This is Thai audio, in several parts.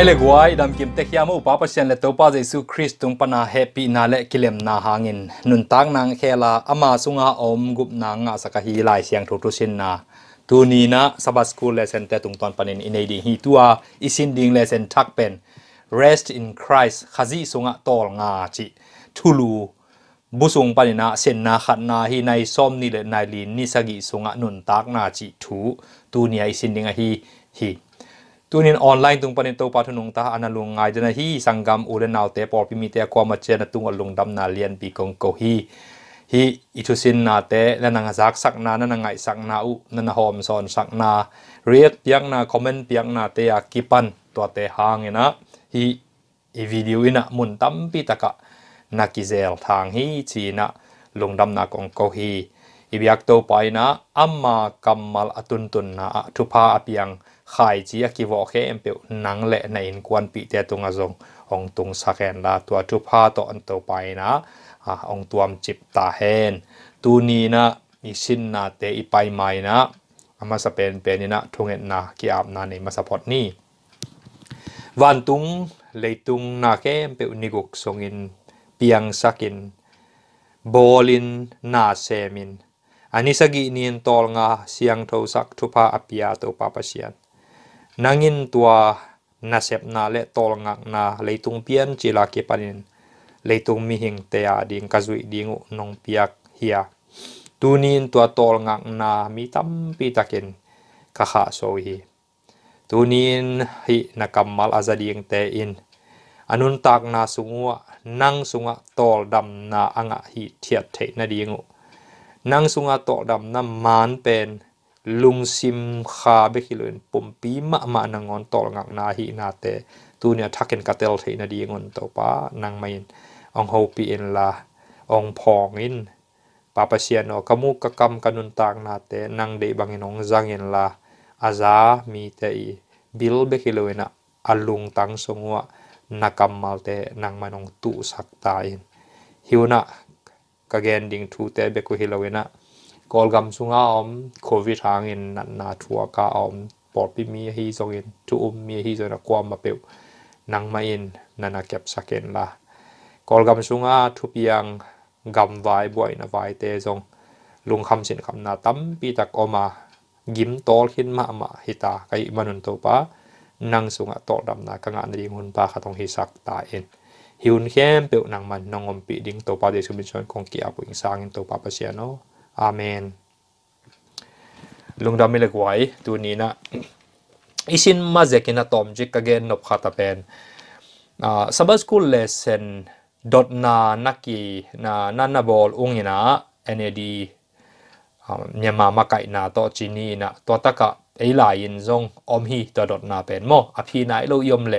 ไทเลกวายดำกิมเตคยามูป้าเปอร์เนแลต้าปะาใจสุคริสตุงปนาเฮปีนาเลกิเลมนาฮางินนุนตังนางเคลาอามาสุงาอมกุบนางอสกะฮไลเสียงทุกทุชินนาตูนีนาสบัสกูลเลเซนเตตุงตอนปนินอินเอดีฮิตัวอิสินดิงเลเซนทักเป็น rest in Christ ขจีสุงะตอลงาจิทูลูบุสุงปนินาเซนนาขัดนาฮีในซ้มนี่เลนายลินนิสกิสุงะนุนตักนาจิทูตูนีอิสินดิงฮีฮีตัวนี้ออนไลน์ตรงปน็นตัวปจจุนงตาอันลุงไงจะนะฮีสังกัมอุเรนเอาเตปอพิมีเตความมาเจนตุงอลงดำนาเลียนปีกงโกฮีฮีอิทุสินนาเตและนางซักสักนานันางไงสักนาอุนันหอมซอนสักนาเรียกเพียงนาคอมเมนต์เพียงนาเตะกิปันตัวเตหางเนะฮีอีวิดีโอินะมุนตั้มปีตะกะนักกิเซลทางฮีจีนะลงดำนากงโกฮีอีบยักตัวไปนะอัมมากัมมลอตุนตุนนะทุพาอเพียงขายจี้กิวอเคมเปิวนังเละในอินควันปีเตตุงอซงองตุงสะแกนลาตัวทุพาตอันตัวไปนะองตัวจิบตาแหนตูนีนะมีชินนาเตอีไปใหม่นะอามาสเปนเปนี่นะทงเงินนะกีอาบนานในมาสปอตนี่วันตุงเลยตุงนาแกมเปิวนิกุกสงินเปียงสักินบอลินนาเซมินอันนี้สกินีนตอลงาเสียงทรสักทุพาอพยาตัวปาปเชียน nangin tua na sep na le tol ngak na leitung pian chila ke panin leitung mi hing te a ding kazui dingu nong piak hia tunin tua tol ngak na mi tam pi takin ka kha so hi tunin hi nakamal azading te in anun tak na sungwa nang sunga tol dam na anga hi thiat the na dingu nang sunga tol dam na man pen lung sim kha be khilun pi ma ma nang ngon tol ngak na hi na te tu ne thaken katel the na di ngon to pa nang main ong ho pi en la ong phong in pa siano kamu ka kam kanun tak na te nang de bangin ong zang en la aza mi te i bil be khilun alung tang songwa nakamal te nang manong tu sakta in hiuna kagen ding thu te be ku hilowena gol gam sunga om covid hang in na na thua ka om por pi mi hi zong in tu um mi hi zong na kwa ma pe nang ma in na sạc kep là la gol gam sunga thu piang gam vai boy na vai te zong lung kham sin kham na tam pi tak oma gim tol khin ma ma hita kai manun tàu pa nang sunga to dam na ka nga ni hun pa kha tong hi sak ta in hiun khem pe nang man nong om pi ding to pa de sumin chon kong ki apu ing sang in to pa pa siano อาเมนลุงดำไม่เลิกไหวตัวนี้นะอีชินมาเจกินะตอมจิกเกนนบขาตาเป็นส่ับสกุลเลสเซนดอทนานักกีนานันนบอลอุ้งนะเอเนดีเนี่ยมามาไก่นาโตจีนีนะตัวตะกะไอหลายินซงอมฮีตัวดอทนาเป็นโมอภีนายโลยมเล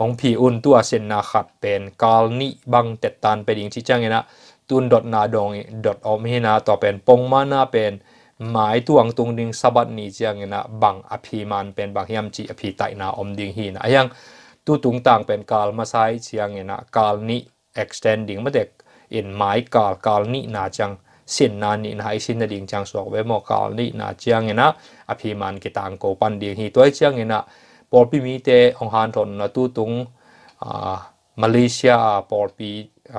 องพีอุนตัวเซนนาขัดเป็นกาลนิบังเตตันเป็นดิงชิจังยนะตุนดดนาดองดดอมีนาต่อเป็นปงมานาเป็นหมายตวงตุงดิงสบัดนีเจียงนะบังอภิมันเป็นบางยมจีอภิไตนาอมดิงหินะยังตูตุงต่างเป็นกาลมาไซเจียงนะกาลนี้ extending มาเด็กอินหมายกาลกาลนี้นาจังสินนานีนาไอสินนาดิงจังสวกเวมอกาลนี้นาเจียงนะอภิมันกิตางโกปันดิงหิตัวเจียงนะปอลปีมีเตองหานทนนะตูตุงมาเลเซียปอลปี่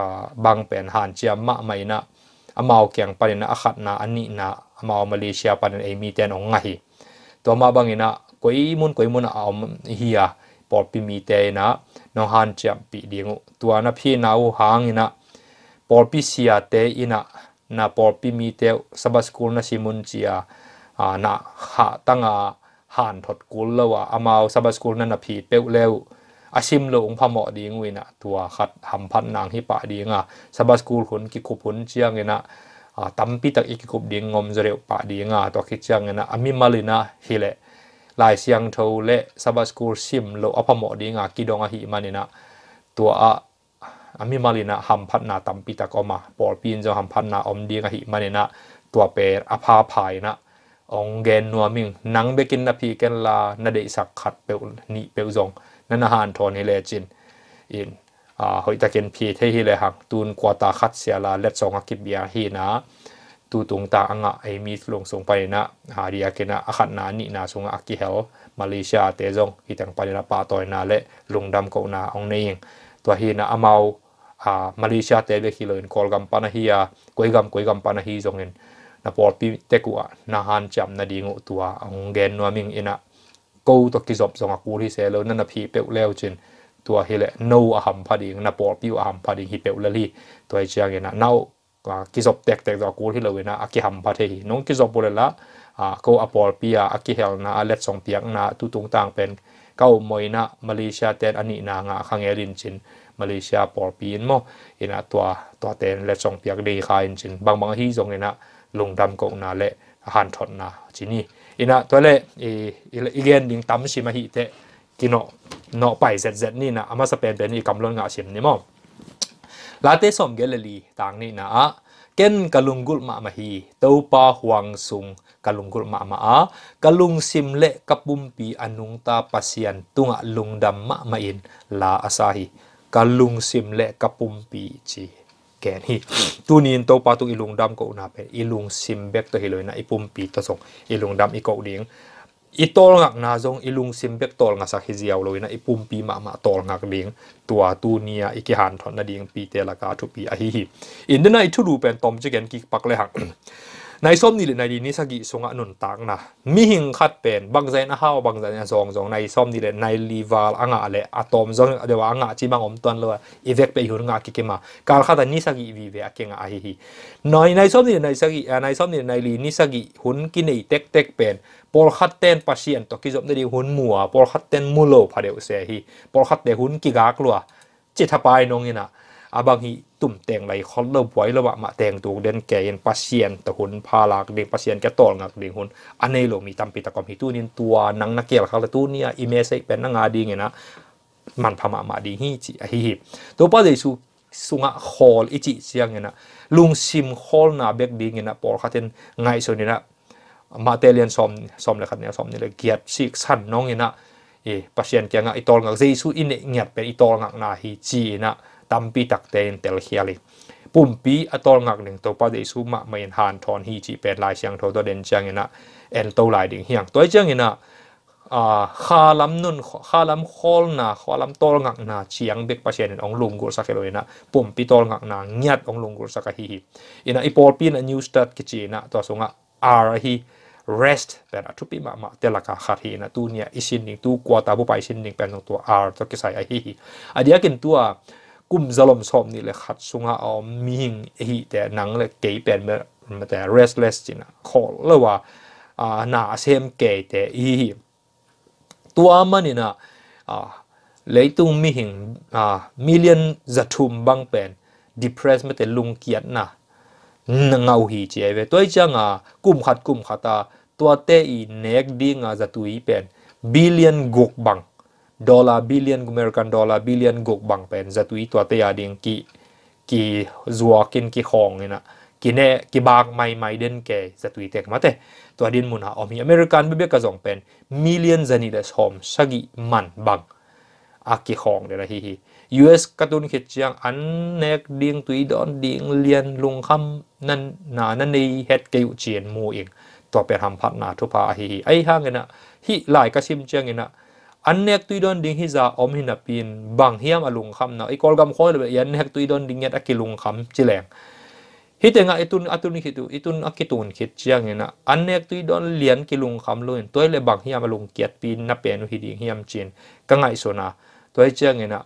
บางแปลนหานเจียมะไม่นะอามาวเกียงปันนะอขัดนะอันนี้นะอามาวมาเลเซียปันเอมีแตนองไงตัวมาบางนะกวยมุนกวยมุนเอาเฮียปอดปีมีแตนะน้องหานเจียมปีเอาชิมลงพมอดีงวนะตัวขัดหำพันนางฮิปะดีงอ่ะสบัสกูลขนกิคุพุนเชียงเงนะตัมปีตักอีกคุบดีงงมเรียวปะดีงอ่ะตัวคิดเชียงเงนะอามิมาลินะฮิเลลายเชียงเทวเละสบัสกูลชิมโลอพมอดีงอ่ะกิดองอหิมานินะตัวอ่ะอามิมาลินะหำพันนาตัมปีตักออกมาปอลปีนจะหำพันนาอมดีงอหิมานินะตัวเปรอภาภายนะองเกนนัวมิงนังเบกินนาพีเกนลานาเดสักขัดเปลนิเปลจงนั่นอาหารทนฮิเลจินอินอ่าหอยตะเกียนพีเทฮิเลหักตูนกัวตาคัดเสียลาเล็ดสองอักิบยาฮีนะตูตุงตาอ่างไอมีลงส่งไปนะหาดียาเกนะอาขัดนานีนาสงอักิเฮลมาเลเซียเตจงฮิตังปานิลาปาตอยนาและลุงดำกนาองเนียงตัวฮีนะอาเมาอ่ามาเลเซียเตเวคิเลนกอลกัมปานาฮียกวยกัมกวยกัมปานาฮีจงเงิน na por pi te ku na han cham na ding tu a ong gen no ming ina กตัวกิจบสงกูที่เซแล้นั่นพีเปลวจินตัวเฮเลโนอาหมพอดีนปอปิวอาหมพอดีฮิเปลลี่ตัวเชียงเงินะเนาก็กิจบแตกแตกตัวกูที่เลาเนะอากิหมพอดีน้องกิจบปุระละอ่าก็อบปอลปิอาอากิเฮลนะอาเลสองเพียงนะตุตุงต่างเป็นก้าวมวยนะมาเลเซียเต็นอันนี้นางาคังเอรินจินมาเลเซียปอลปีนโมอเนะตัวตัวเต็นเลสองเพียงดีขายจินบางบางที่สรงเงินะลงดำกงนาเละหันถอนนะจินี่อีนะตัวเลอีอีเกนดิงตั้มชิมาฮิเตกินอหนอไปเจ็ดเจ็ดนี่นะอามาสเปนเป็นอีกำลังงาชิมนี่มั้งลาเต้สมเกลลีต่างนี่นะเกนกะลุงกุลมามาฮิเต้าปาหวังซุงกะลุงกุลมามาอ่ะกะลุงซิมเลกบปุ่มปีอันนุงตาปัสยันตุงะลุงดัมมามาอินลาอาซาฮิกะลุงซิมเลกบปุ่มปีจี ken hi tunin to pa tu ilung dam ko na pe ilung simbek to hiloi na ipum pi to song ilung dam i ko ding itol ngak na zong ilung simbek tol nga sak hiziaw loi na ipum pi ma ma tol ngak ding tua tu nia iki han na ding pi te la ka pi a hi hi in the night to lu pen tom chicken ki pak le hang นายส้มนี่หรือนายดีนี่สกิสงะนุนตักนะมีหิงคัดเป็นบางใจนะฮาบางใจนะสองสองนายส้มนี่แหละนายลีวาลอ่างอะไรอะตอมสองเดี๋ยวอ่างจีบังอมตันเลยอีเวกไปหุ่นงากิกกมาการขัดนี่สกิวีเวอเกงอาฮิฮินายนายส้มนี่นายสกิอ่นายส้มนี่นายลีนี่สกิหุ่นกินไอเต็กเต็กเป็นปอลขัดเต้นปัสเซียนตอกิจบได้ดีหุ่นหมัวปอลขัดเต้นมุโลพาเดวเซฮิปอลขัดเดหุ่นกิกากลัวจิตทบายนองนี่นะอาบางฮีตุ่มแต่งไรเขาเริ่มไว้ระหว่ามาแต่งตัวเดินแก่ยันปัสเซียนตะหุนพาลากเด็กปัสเซียนแกตอลงักเด็กหุนอันนี้เรามีตำปิตะกอมฮีตู้นี่ตัวนังนักเกลเขาละตู้เนี่ยอีเมสเป็นนังอาดีไงนะมันพมามาดีฮีจิฮีฮีตัวป้าเดชูสุงะฮอลอิจิเสียงไงนะลุงซิมฮอลนาเบกดีไงนะปอลคาเทนไงส่วนนี้นะมาเตเลียนซอมซอมเลยคับเนี่ยซอมนี่เลยเกียรติสิกสันน้องไงนะเอ๊ะปัสเซียนแกงะอีตอลงักเดชุอินเนี่ยเป็นอีตอลงักนาฮีจีนะ tampi takte in tel hiali pumpi atol ngak ning to pa de su ma main han thon hi chi pen lai siang tho to den chang ina en to lai ding hiang toi chang ina a kha lam nun kha lam khol na kha lam tol ngak na chiang bek pa sian ong lung gur sakelo ina pumpi tol ngak na nyat ong lung gur saka hi hi ina ipol pin a new start kichi na to sunga r hi rest ben atu pi ma ma te la ka khat hi na tu nia isin ning tu kwa ta bu pai sin ning pen to r to kisai hi hi adia kin tua กุมจะลมสมนี่เลยขัดสุงหาอมมีหิงฮีแต่หนังเลยเกยเป็นเมืแต่เรสเลสจินะขอเลว่าหนาเซมเกยแต่อีตัวมันนี่นะเลยตุงมีหิงมิลเลนจัตุมบางเป็น depressed ไม่แต่ลุงเกียรตินะเงาหีเจเวตัวจังอ่ะกุมขัดกุมขัดตาตัวเตอีเน็กดีงาจัตุยเป็น b ล l l นก n กบังดอลลาร์บิลเลียนกุเมริกันดอลลาร์บิลเลียนกกบังเป็นจะตุยตัวเตียดิงกีกีจัวกินกีของเนี่ยนะกินเนกิบางไม่ไม่เด่นแกจะตุยเต็กมาเตตัวดินมุนหาอมีอเมริกันเบียกระจองเป็นมิลเลียนจะนิเลชอมสกิมันบังอากี่ของเดี๋ยวนะฮิฮิ US กระตุนเขจียงอันเนกดิงตุยดอนดิงเลียนลุงคำนั่นนานั่นในเฮ็ดเกยวเจียนมูเองตัวเป็นทำพัฒนาทุพาฮิฮิไอ้ห้างเงี้ยนะฮิหลายกระชิมเจียงเงี้ยนะ an nek tui don ding hi za om hi a pin bang hiam alung lung kham na i kol gam khoi le yan nek tui don ding yat a ki lung kham chi leng hi te nga itun atun hi tu itun a ki tun khit chiang na an nek tui don lian ki lung kham loin toi le bang hiam alung lung kiat pin na pe nu hi ding hiam chin ka ngai so na toi chiang na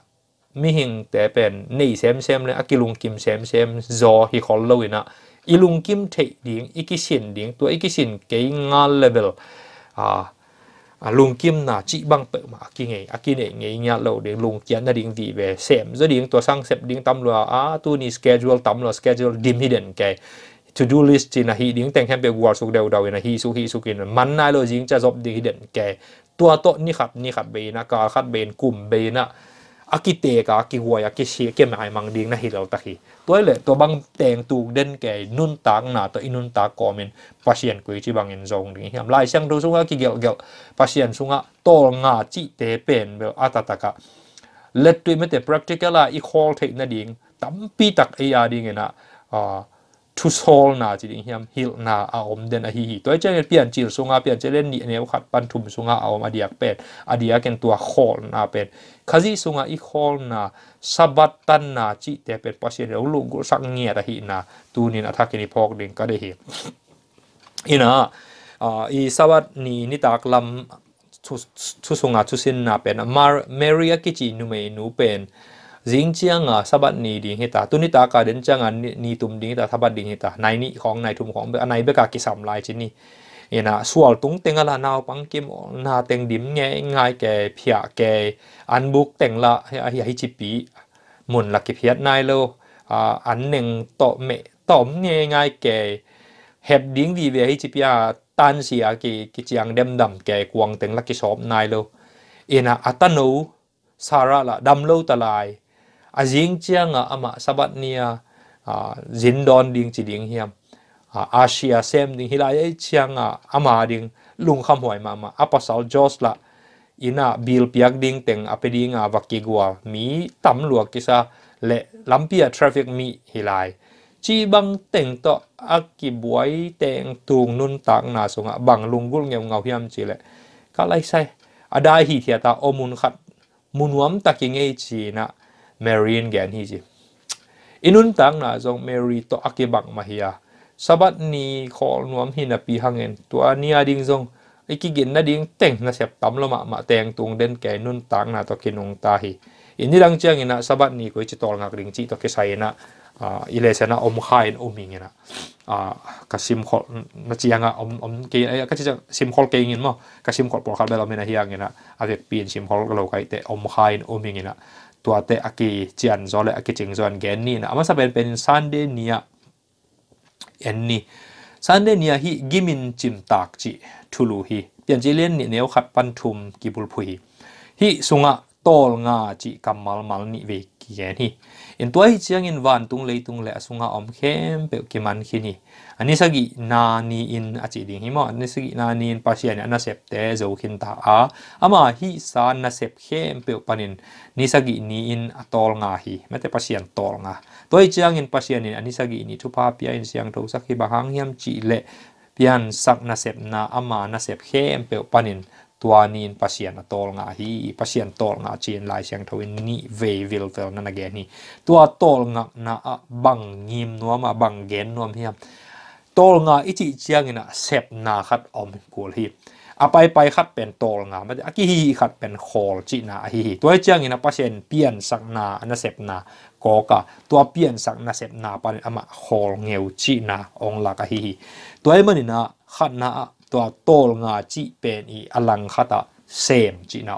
mi hing te pen nei sem sem le akilung kim sem sem zo hi khol loin na i kim thei ding i ki sin ding tu i ke ngal level à à lùng kim là chị băng tự mà kia ngày à kia này ngày nhà lâu để lùng kia là điện vị về xem rồi điện tôi sang xem điện tâm là à tu ni schedule tâm là schedule dim hidden cái to do list thì là hi điện tăng thêm về war số đầu đầu là hi số hi số kia là mắn ai rồi dính cho job điện hidden cái tua tốt ni khát ni khát bề na cả khát bền cùng bền na aki te ka aki wa ya ki si ke mai mang ding na hi lo ta hi toy le to bang teng tu den ke nun tak na to inun ta komen pasien ko chi bang in zong ding hiam lai sang do sunga ki gel gel pasien sunga tol nga chi te pen be atataka let tu me te practical a i call te na ding tam pi tak ai a ding na a ทุสโอลนาจิดิงเฮียมฮิลนาอาอมเดนอฮิฮิตัวเจเนเปลี่ยนจิรสุงาเปลี่ยนเจเลนนี่เนี่ยวขัดปันทุมสุงาอาอมอดียกเป็ดอดียก็นตัวโคลนาเป็ดขจิสุงาอีโคลนาสบัตตันนาจิแต่เป็ดพอเซียเดลุกุสังเงียอะฮินาตูนินอัฐกินิพอกเดงก็ได้เห็นอีน่ะอีสวัสดีนิตากลำทุสุงาทุสินนาเป็นมาเมริอากิจินุเมนูเป็น dính chiang à sa bạn ni đi hết tu ni ta cả đến chăng à ni tum đi ta sa bạn hita hết này ni khong này thum khong à, này bé cả cái sầm lại chứ ni yên à sual tung tiếng à là nào bang kim na tiếng điểm nghe ngay cái phía cái ăn buk tiếng là hi à, hi chi pi mun là cái phía này lo à ăn neng to mẹ tom nghe ngay cái hẹp điếng đi về hi chi pi à tan xia cái cái chiang đem đầm cái quăng tiếng là cái xóm này lo yên à sara là đâm lâu ta lại a jing chiang a ama sabat nia a jin don ding chi ding hiam a asia sem ding hilai ai chiang a ama ding lung kham hoi ma ma apasal jos la ina bil piak ding teng apeding a wakigwa mi tam luak kisa le lampia traffic mi hilai chi bang teng to aki buai teng tung nun tak na sunga bang lungul ngem ngau hiam chi le ka lai sai ada hi thia ta omun khat munuam takinge chi na Marian gan hi ji inun tang na zong Mary to akibang mahia sabat ni khol nuam hi na pi hangen to ania ding zong iki gin na ding teng na sep tam lama ma teng tung den ke nun tang na to kinung ta hi ini lang chang ina sabat ni ko chi tol ngak ring chi to ke sai na ile sena om khain ing ina ka sim khol na chi anga om om ke ka chi sim khol ke ngin mo ka sim khol por khal bela mena hiang ina avek pin sim khol lo kai te om khain ing ina tua te aki chian zole aki ching zon gen ni na ama sa pen pen nia en ni sunday gimin chim tak chi thulu hi pian chi len hi sunga tol nga chi kamal mal ni ve ki gen hi in tuai chiang in van tung lei tung le asunga om khem pe ki man khi ni ani sagi na ni in achi ding hi mo ani sagi na ni in pasian ana sep te zo khin ta a ama hi sa na sep khem pe panin ni sagi ni in atol nga hi mate pasian tol nga tuai chiang in pasian in ani sagi ni thu pa pia in siang tho sakhi ba hang hiam chi le pian sak na sep na ama na sep khem pe panin ตัวนี้ปัศยานตอลงาฮีปัศยานตอลงาเชียนล่เสียงทวินนี่เววิลเฟลนั่นเองนี่ตัวตอลงาน่ะบังยิมนัวมาบังเกนนัวมีอ่ะตอลงาอิจิเจียงน่ะเซบนาคัดอมกูลฮีอไปไปคัดเป็นตอลงาไม่ได้อากิฮีคัดเป็นคอลจีน่ะฮีตัวเจียงน่ะปัศยานเปลี่ยนสักนาอันนั้นเซบนากอกะตัวเปลี่ยนสักนาเซบนาปันอามาคอลเงียวจีน่ะองลากะฮีตัวเอ็มนี่น่ะคัดนา tua tol nga chi pen i alang khata sem chi na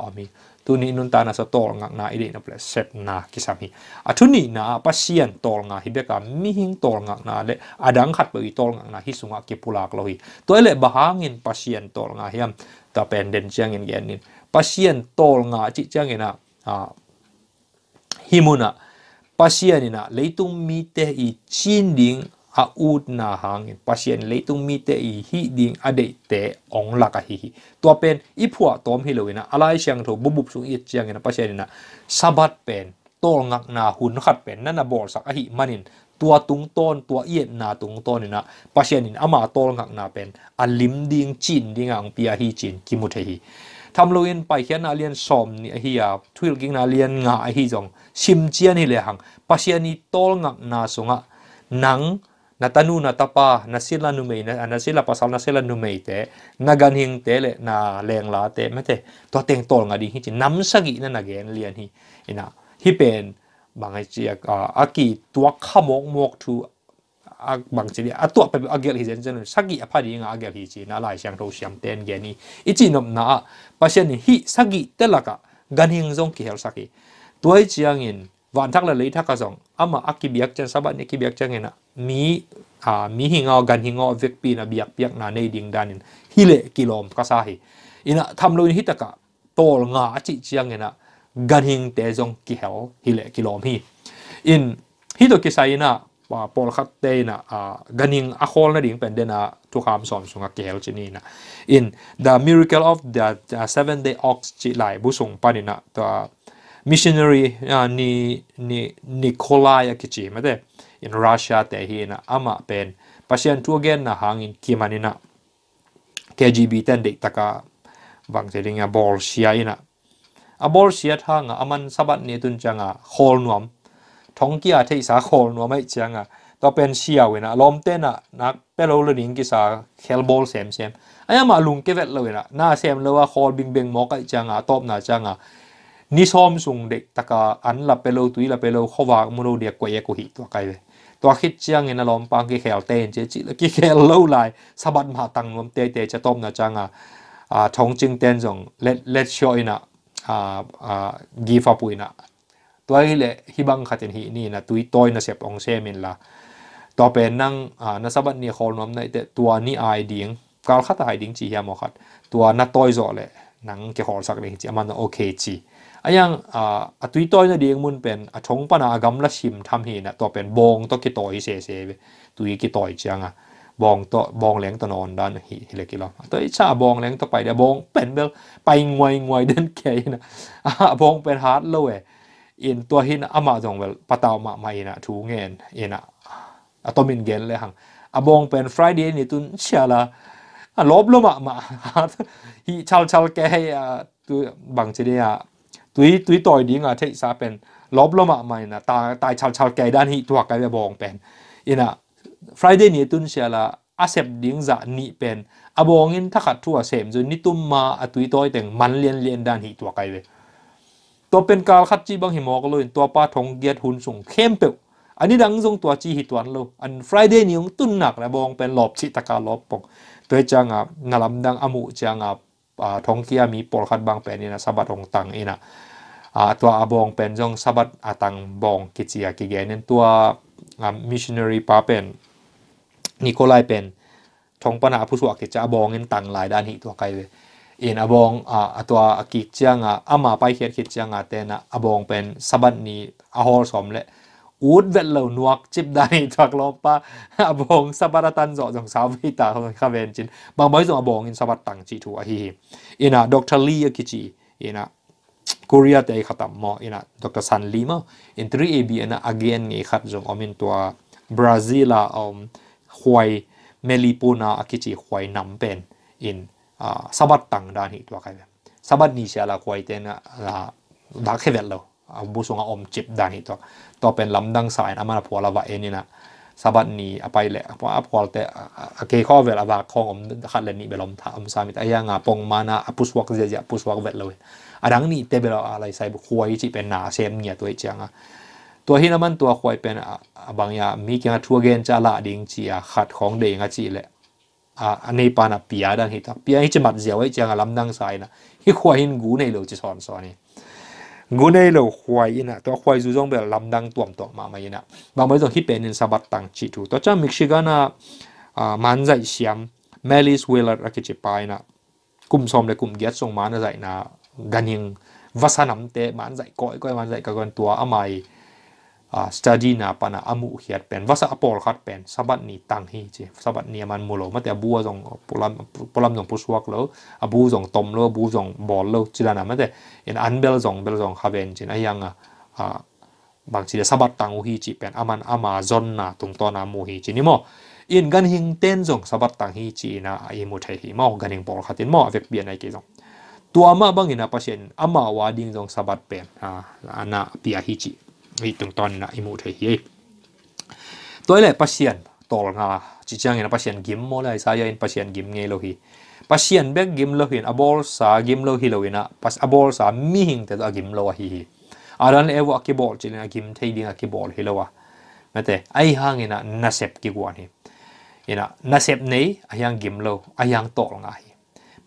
tu ni nun ta na sa tol nga na ide na ple sep na kisami athuni na pasien tol nga hibeka mi hing tol nga na le adang khat pe tol nga na hi sunga ki pulak lohi toile bahangin pasien tol nga hiam ta pen den changin pasien tol nga chi changena a himuna ina leitung mi te i อาอุดนาหางปัศเชนเลยตุงมีเตอีฮีดิงอเดเตองลักฮีตัวเป็นอิพัวตอมฮิโลินะอะไรเชียงทบุบบุบสุงเอจียงนะปัศเชนนะสบัดเป็นตอลงักนาหุนขัดเป็นนั่นนะบอลสักอหิมันิน ตัวตุงต้นตัวเอียนาตุงต้นนี่นะปัศเชนินอมาตอลงักนาเป็นอัลิมดิงจินดิงอังปียฮีจินกิมุทเทฮีทำโลเอนไปเขียนอาเรียนสอบเนี่เฮียทวิลกิงนาเรียนงาไอฮีจงชิมเจียนฮิเลหังปัศเชนีตอวงักนาสงะนัง na tanu na tapa na sila numei na na sila pasal na sila numei te na gan hing te le na leng la te ma te to teng tol nga di hi chi nam sagi na na gen lian hi ina hi pen bangai chi a aki tua khamok mok thu a bang chi a tua pe a gel hi jen jen sagi a phari nga a gel hi chi na lai siang ro siam ten gen ni ichi nom na pasien hi sagi telaka gan hing zong ki hel saki tuai chiang in วันทักละเลยทักกระสองอามาอักกิเบียกจังสับันนี่กิเบียกจังเงนะมีอ่ามีหิงเอากันหิงเอาเวกปีนะเบียกเบียกนาในดิ่งดานินฮิเลกิโลมก็สาหิอินะทำลุยฮิตะกะโตลงาจิเจียงเงนะกันหิงเตจงกิเฮลฮิเลกิโลมฮีอินฮิโตกิไซนะว่าปอลคัตเตนะอ่ากันหิงอะโคลนะดิ่งเป็นเดนะทุกคำสอนสุงกเกลจินีนะ in the miracle of the seven day ox จิไหลบุสงปานินะตัวมิชชันนารีนี่นี่นิโคลายกิจิมาเดในรัสเซียแต่เฮนะอาม่าเป็นัภาัาทัวเกฤษนะฮังอินคิมานินะเคจีบีเต็นเด็กตะกับบางสิ่งอ่ะบอลเซียอินะอะบอลเซียทางอะอามันสบัดเนี่ยตุนจังอะฮอลนวมท้องกี้อาที่ย์สาฮอลนวมไม่จังอะต่อเป็นเชียวเวนะลอมเต้นอะนักเปโลลิงกิสาเคลบอลเซมเซมอันนี้มาลุงเกเวตเลยนะน่าเซมเลยว่าฮอลบิงเบงมอกไอจังอะตบหน้าจังอะนิสอมสุงเด็กตะกาอันละเปโลตุยละเปโลขวากมุโรเดียกวยกุหิตัวไกเลยตัวคิดเชียงเงินลอมปางกิแขวเตนเจจิและกิแขวเล่าลายสะบัดมาตังนวมเตเตจะต้มนะจังอ่ะอ่าทงจึงเตนส่งเล็ดเล็ดช่วยนะอ่าอ่ากีฟาปุยนะตัวนี้แหละฮิบังขัดเห็นหินี่นะตุยต้อยนะเสียบองเซมินละต่อไปนั่งอ่านะสะบัดเนี่ยขอลนอมในแต่ตัวนี้อายดิ้งกาลขัดอายดิ้งจีเฮียมอขัด ตัวนัดต้อยจ่อเลยหนังเกี่ยวกับสักเลยจีมันโอเคจีอัยังอตุยต้อยนะดีงมุนเป็นอชงปนากรรมละชิมทำเหนะตัวเป็นบองตัวกีตอยเซเซไปตุยกีตอยจังอะบองตัวบองแหลงตัวนอนด้านหิเล็กิลอตัวอชาบองแหลงตัวไปเดี๋ยวบองเป็นเบลไปงวยงวยเดินแก่นะบองเป็นฮาร์ดเลยอินตัวหินอมาจงเวลปะเตามาใหม่นะถูเงินเอนะอะตอมินเกินเลยหังอะบองเป็นฟรายเดย์นี่ตุนเชียละอะลบลมะมาฮาร์ดหิชัลชัลแก่ตัวบางเจเดียตุยตุยต่อยดิ้งอะเทศาเป็นลบลมาไม่นะตาตายชาวชาวแกด้านหิตัวกันบองเป็นอีน่ะฟรายเดย์นี้ตุนเชียละอาเซบดิ้งจะนี่เป็นอาบองินถ้าขัดทั่วเสมจนนี่ตุ้มมาอตุยต่อยแต่งมันเลียนเลียนด้านหิตัวกายเลยตัวเป็นการขัดจีบางหิมอกเลยตัวปลาทองเกียรติหุ่นสูงเข้มเปวอันนี้ดังทรงตัวจีหิตวันโลอันฟรายเดย์นี้ตุนหนักละบองเป็นหลบชิตกาลบปกตัวจางอ่ะนาลำดังอมุจางอ่ะทองเกียมีปลคัดบางแป็นนี่นะสบัดองตังอีนะตัวอบองเป็นจงสบัดอตังบองกิจยากิเกนนตัวมิชชันนารีปาเป็นนิโคลายเป็นทองปนาผู้สวกิจอบองเงินตังหลายด้านหิตัวไกลเลยเอ็นอบองอ่าตัวกิจยางอ่ะอามาไปเขียนกิจเียงอ่ะเตนะอบองเป็นสบัดนี้อหอสมและ út vẹn lầu nuộc chip đani chọc lô pa à bong sabat tan dọ dòng sáu vi ta hơn khá ven chín bằng mới dùng à bông in sabat tăng chỉ thu à hi hi ina à, doctor Lee kichi ina à, Korea khát khatam mò. ina à, Dr. San Lee mo in 3AB ina again ngi khat jong omin tua Brazil a um khwai melipona akichi khwai nam pen in uh, sabat tang dan hi tua kai sabat ni sha la khwai ten la da khevel lo bu sunga om chip dan hi tua ตัวเป็นลำดังสายนะมาพพวละวะเอนี่นะสบัดนี้ไปแหละเพราะพอแต่เกีข้อเวลาบากของอมขัดเลนี่เบลมถามสามิตอายางาปงมานาอพุสวักเจียจพุสวักเวทเลยอันดังนี้เตเบลอะไรใส่ควยจี่เป็นหนาเซมเนี่ยตัวเจียงอ่ะตัวที่นั่นมันตัวควายเป็นบางอย่างมีเกี่ยวทัวเกนจะละดิงเจียขัดของเดงจีแหละอันนี้ปานะเปียดันเหตุเปียที่จะมัดเสียวไว้เจียงลำดังสายนะที่ควายหินกูในเหลวจะสอนสอนนี่ ngu đây là khoai ina to khoai dù dòng bè làm đang tuồng to mà mày ina và mấy dòng hít bè nên sa bắt tăng chỉ chủ to cha Michigan à, à man dạy xiam Melis Wheeler ake chỉ pai xóm để cùng ghét xong mà nó dạy na gần bán dạy cõi coi bán dạy cả con tua à study na pana amu hiat pen vasa apol khat pen sabat ni tang hi che sabat ni man mulo ma te bua jong polam polam jong pusuak lo abu jong tom lo bu jong bol lo chila na ma te in anbel jong bel jong haven chin ayanga a bang chi sabat tang hi chi pen aman ama zon na tung to na mu hi chi ni mo in gan hing ten jong sabat tang hi chi na ai mu thai hi mo gan hing bol khatin mo avek bian ai ke jong tua ma bang ina pasien ama wading jong sabat pen ha ana pia hi chi vì từng tuần là imu thể hi tôi lại pasien tol nga chỉ chang ina pasien gim mo lại sai in pasien gim nghe lo hi pasien bek gim lo hin abol sa gim lo hi lo ina pas abol sa mi hing te da gim lo hi hi à aran ewa ki bol chin na gim thei ding ki bol hi lo à. mà thế ai hang ina nasep ki gwan hi ina nasep nei ayang gim lo hang tol nga hi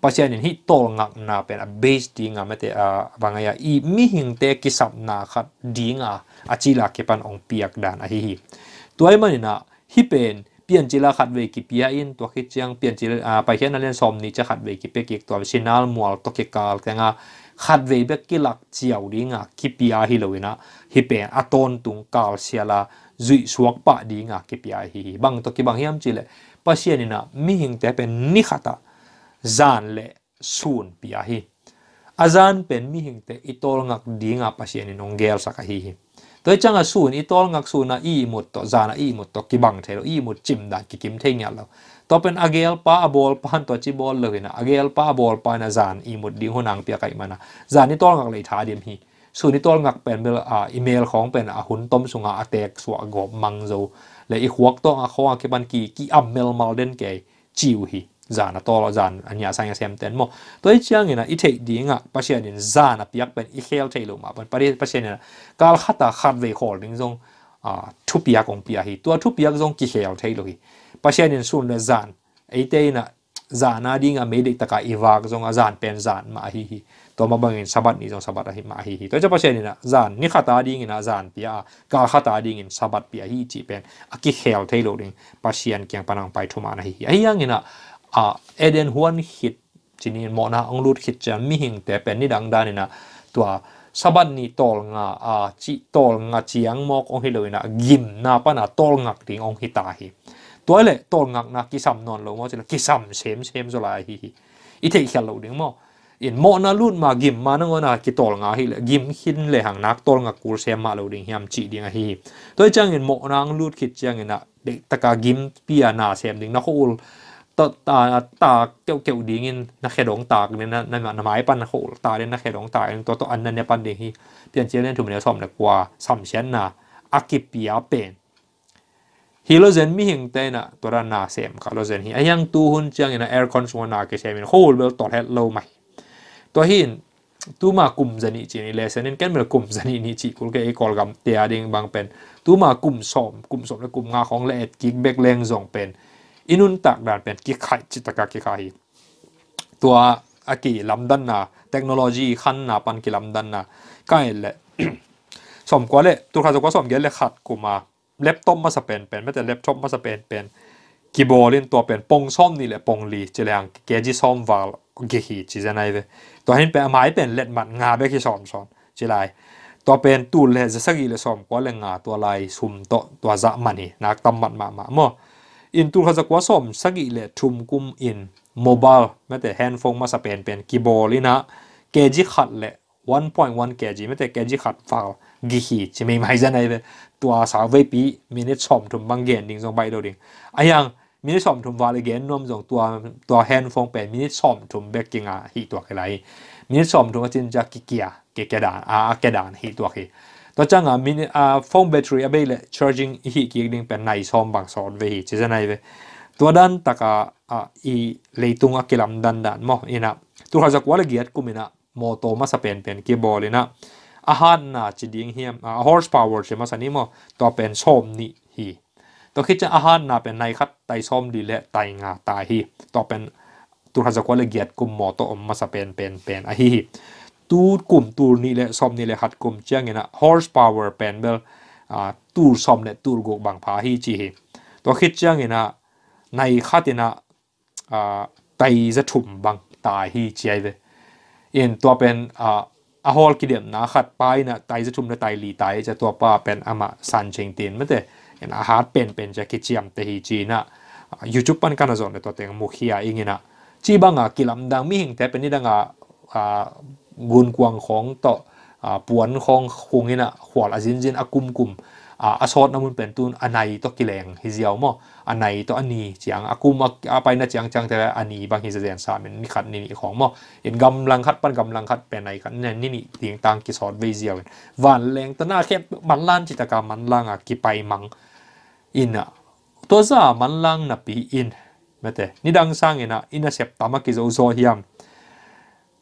pasianin hi tol ngak na pen a base dinga mate a bangaya i mihing te ki sap na khat dinga achila ke pan ong piak dan a hi hi tuai manina hi pen pian chila khat ve ki pia in to khi chiang pian chila a pa hian alen som ni cha khat ve ki pe ki to sinal mual to ki kal tenga khat ve be ki lak chiao dinga ki pia hi loina hi pen ton tung kal siala zui suak pa dinga ki pia hi bang to ki bang hiam chile pasianina mi mihing te pen ni khata zan le sun pia hi azan pen mi hing te itol ngak dinga pasian in ongel saka hi hi tới changa là itol ngak sùn na i một to zan na i một to ki bang thelo i một chim da ki kim theng yalo to pen agel pa abol pan to chi bol lo hina agel pa abol pa na zan i một ding honang pia kai mana zan ni itol ngak lei tha diem hi sùn itol ngak pen bel a email khong pen a hun tom sunga a tek suwa gop mang zo le i huak to a khawa ki ban ki ki amel mal ke chiu hi จานาโตจานอันนี้สังเกตเซมเต็มหมตัวเชียงเงี้ยนะอีเทดีงะประชายนจานอพิยักเป็นอิเคลเทลุมาเป็นปัะเทยนระการขัดตาขัดเวคอลิงจงทุพิยักองพิยักตัวทุพิยักจงกิเคลเทลุกิประชาชนส่วนเนี่ยจานออเตนะจานาดีงะเม่ได้ตะกาอีวากจงอาจานเป็นจานมาฮีฮีตัวมาบังเอินสบัดนี้จงสบัดอะไรมาฮีฮีตัวเจ้าประชายนนะจานนิขัดตาดีงินะจานพิยาการขัดตาดีงินสบัดพิยาฮีจีเป็นอักิเคลเทลุกิประชาชนเกี่ยงปนังไปทุมานะฮีฮีอย่างเงี้ยนะอ่าเอเดนฮวนขิดจีนีมอนะองรูดขิดจะมีหิงแต่เป็นนี่ดังดานี่นะตัวสบันนี่ตอลงาอ่าจิตอลงาเจียงมอกองฮิเลยนะกิมนาปนะตอลงักติงองฮิตาฮิตัวเละตอลงักนะกิซัมนอนลงมอจิละกิซัมเซมเซมสลายฮิฮิอีเทขลดิงมออินมอนาลูดมากิมมานงอนากิตอลงาฮิละกิมขินเลหังนักตอลงักกูเซมมาลูดิงฮิมจีดิงฮิตัวจังอินมอนางลูดขิดจังอินะเด็กตะกากิมปียนาเซมดิงนะโคลต่อตาตาเกี่ยวเกี่ยวดีเงินนักแข่งตากเนี่ยนะนั่นหมายปันนกโคตาเนี่ยนักแข่งตากตัวตัวอันนั้นเนี่ยปันเดียทีเปลี่ยนเจเล่นถูกเนี่ยสมเมแจกว่าสามเช่นนะอากิปิอาเป็นฮีโรเซนมีหิงเตนะตัวด้านนาเซมกับโรเซนฮีไอยังตูหุ่นเจียงเนี่ยแอร์คอนชซวนาเกเชมินโคเบลต่อแทโลใหม่ตัวหินตูมากลุ่มจันิจีนี่เลเซนนก่นเื่อกลุ่มจันินี่จีคุณก็ไอ้กอลกับเตียดิงบางเป็นตูมากลุ่มสมกลุ่มสมและกลุ่มงาของละเอดกิกเบกเลงส่งเป็นอินุนตักแดนเป็นกิไขจิตกะกิไขตัวอากิลำดันนาเทคโนโลยีขั้นนาปันกิลำดันนาใก็นแหละสมกว่าเลยตัวข้าจะก็สมเยอะเลยขัดกูมาเล็บต้มมาสเปนเป็นไม่แต่เล็บชมมาสเปนเป็นกิโบเล่นตัวเป็นปง่้มนี่แหละปงลีเจรียงเกจิ่้มวาลกิฮีจิจะไหนเวตัวเห็นเป็นไม้เป็นเล็ดมันงาเบกิ่อมซ่อนจิไรตัวเป็นตูเลจะสักอีเลสมกาเลยงาตัวลายซุมโตตัวจะมันนี่นักตำมันมามาเมื่ออินตุลขจักวาสมสกิเลทุมกุมอินมือบาลแม้แต่แฮนด์โฟนมาสเปนเป็นกีบอร์ลินะเกจิขัดเละ1.1เกจิแม้แต่เกจิขัดฟาวกิฮีจะไม่ไม่จะไหนเลยตัวสาวเวปีมินิชอมถุมบางเกนดิงส่งไปโดดิงไอยังมินิชอมถุมวาเลเกนนวมส่งตัวตัวแฮนด์โฟนเป็นมินิชอมถุมเบกิงาฮีตัวอะไรมินิชอมถุมก็จินจากกิเกียเกเกดานอาเกดานฮีตัวคือตัวจังอ่ะมีอ่าฟมแบตเตอรี่อ่ะเบล charging อีกอีงหนึ่งเป็นในซอมบางส่วนเวใช่ไหมเว ตัวดันตากะอ่ะอีเลยตุงอ่ะเกลัมดันดันมั้งอีน่ะตัวเขาจะกว่าเลยเกียรตกูมีน่ะมอเตอร์มาสเปนเป็นเกียบอลเลยนะอาหารน่ะจีดิ้งเฮียมอ่า horsepower ใช่ไหมสันนี้มั้งตัวเป็นซอมนี่ฮีตัวคิดจะอาหารน่ะเป็นในคัดไตซอมดีและไตงาตาฮีตัวเป็นตัวเขาจะกว่าเลยเกียรตกูมอเตอร์มาสเปนเป็นเป็นอ่ะฮีตูกลุ่มตูนี่แหละซอมนี่แหละขัดกลุ่มเจ้าเงี้ยนะ horsepower เป็นเบลตูซอมเนี่ยตูกบังพาฮีจีเฮตัวคิดเจ้าเงี้ยนะในขัดนะไตจะถุมบังตายฮีจีเยเอ็นตัวเป็นอาฮอลกิเดียมนะขัดไปนะไตจะถุมนะไตลีไตจะตัวป้าเป็นอามาซันเชงเตียนไม่แต่เอ็นอาหารเป็นเป็นจะคิดเจียมแต่ฮีจีนะยูจูปันกันนะส่วนตัวเต็งมุขียาเองนะจีบังอ่ะกิลัมดังมีหิงแต่เป็นนี่ดังอ่ะกุนกวางของต่อปวนของคงเห็นอะขวดอาจินจินอากุมกุมอาชดน้ำมันเป็นตุนอันไหนตัวกิเลงฮิเซียวมัอันไหนตัวอันนี้เจียงอากุมอาไปนะเจียงจังแต่ละอันนี้บางฮิเซียนสามเป็นขัดนี่ของมัเห็นกำลังคัดปั้นกำลังคัดเป็นไหนขัดนี่นี่นี่เตียงต่างกิสอดเวเซียววานแรงตัวหน้าแค่มันล้านจิตกรรมมันล่างอะกิไปมังอินอะตัวซามันล่างนับปีอินแม่แต่นี่ดังสร้างเองนะอินเสพตามกิโซโซฮิยม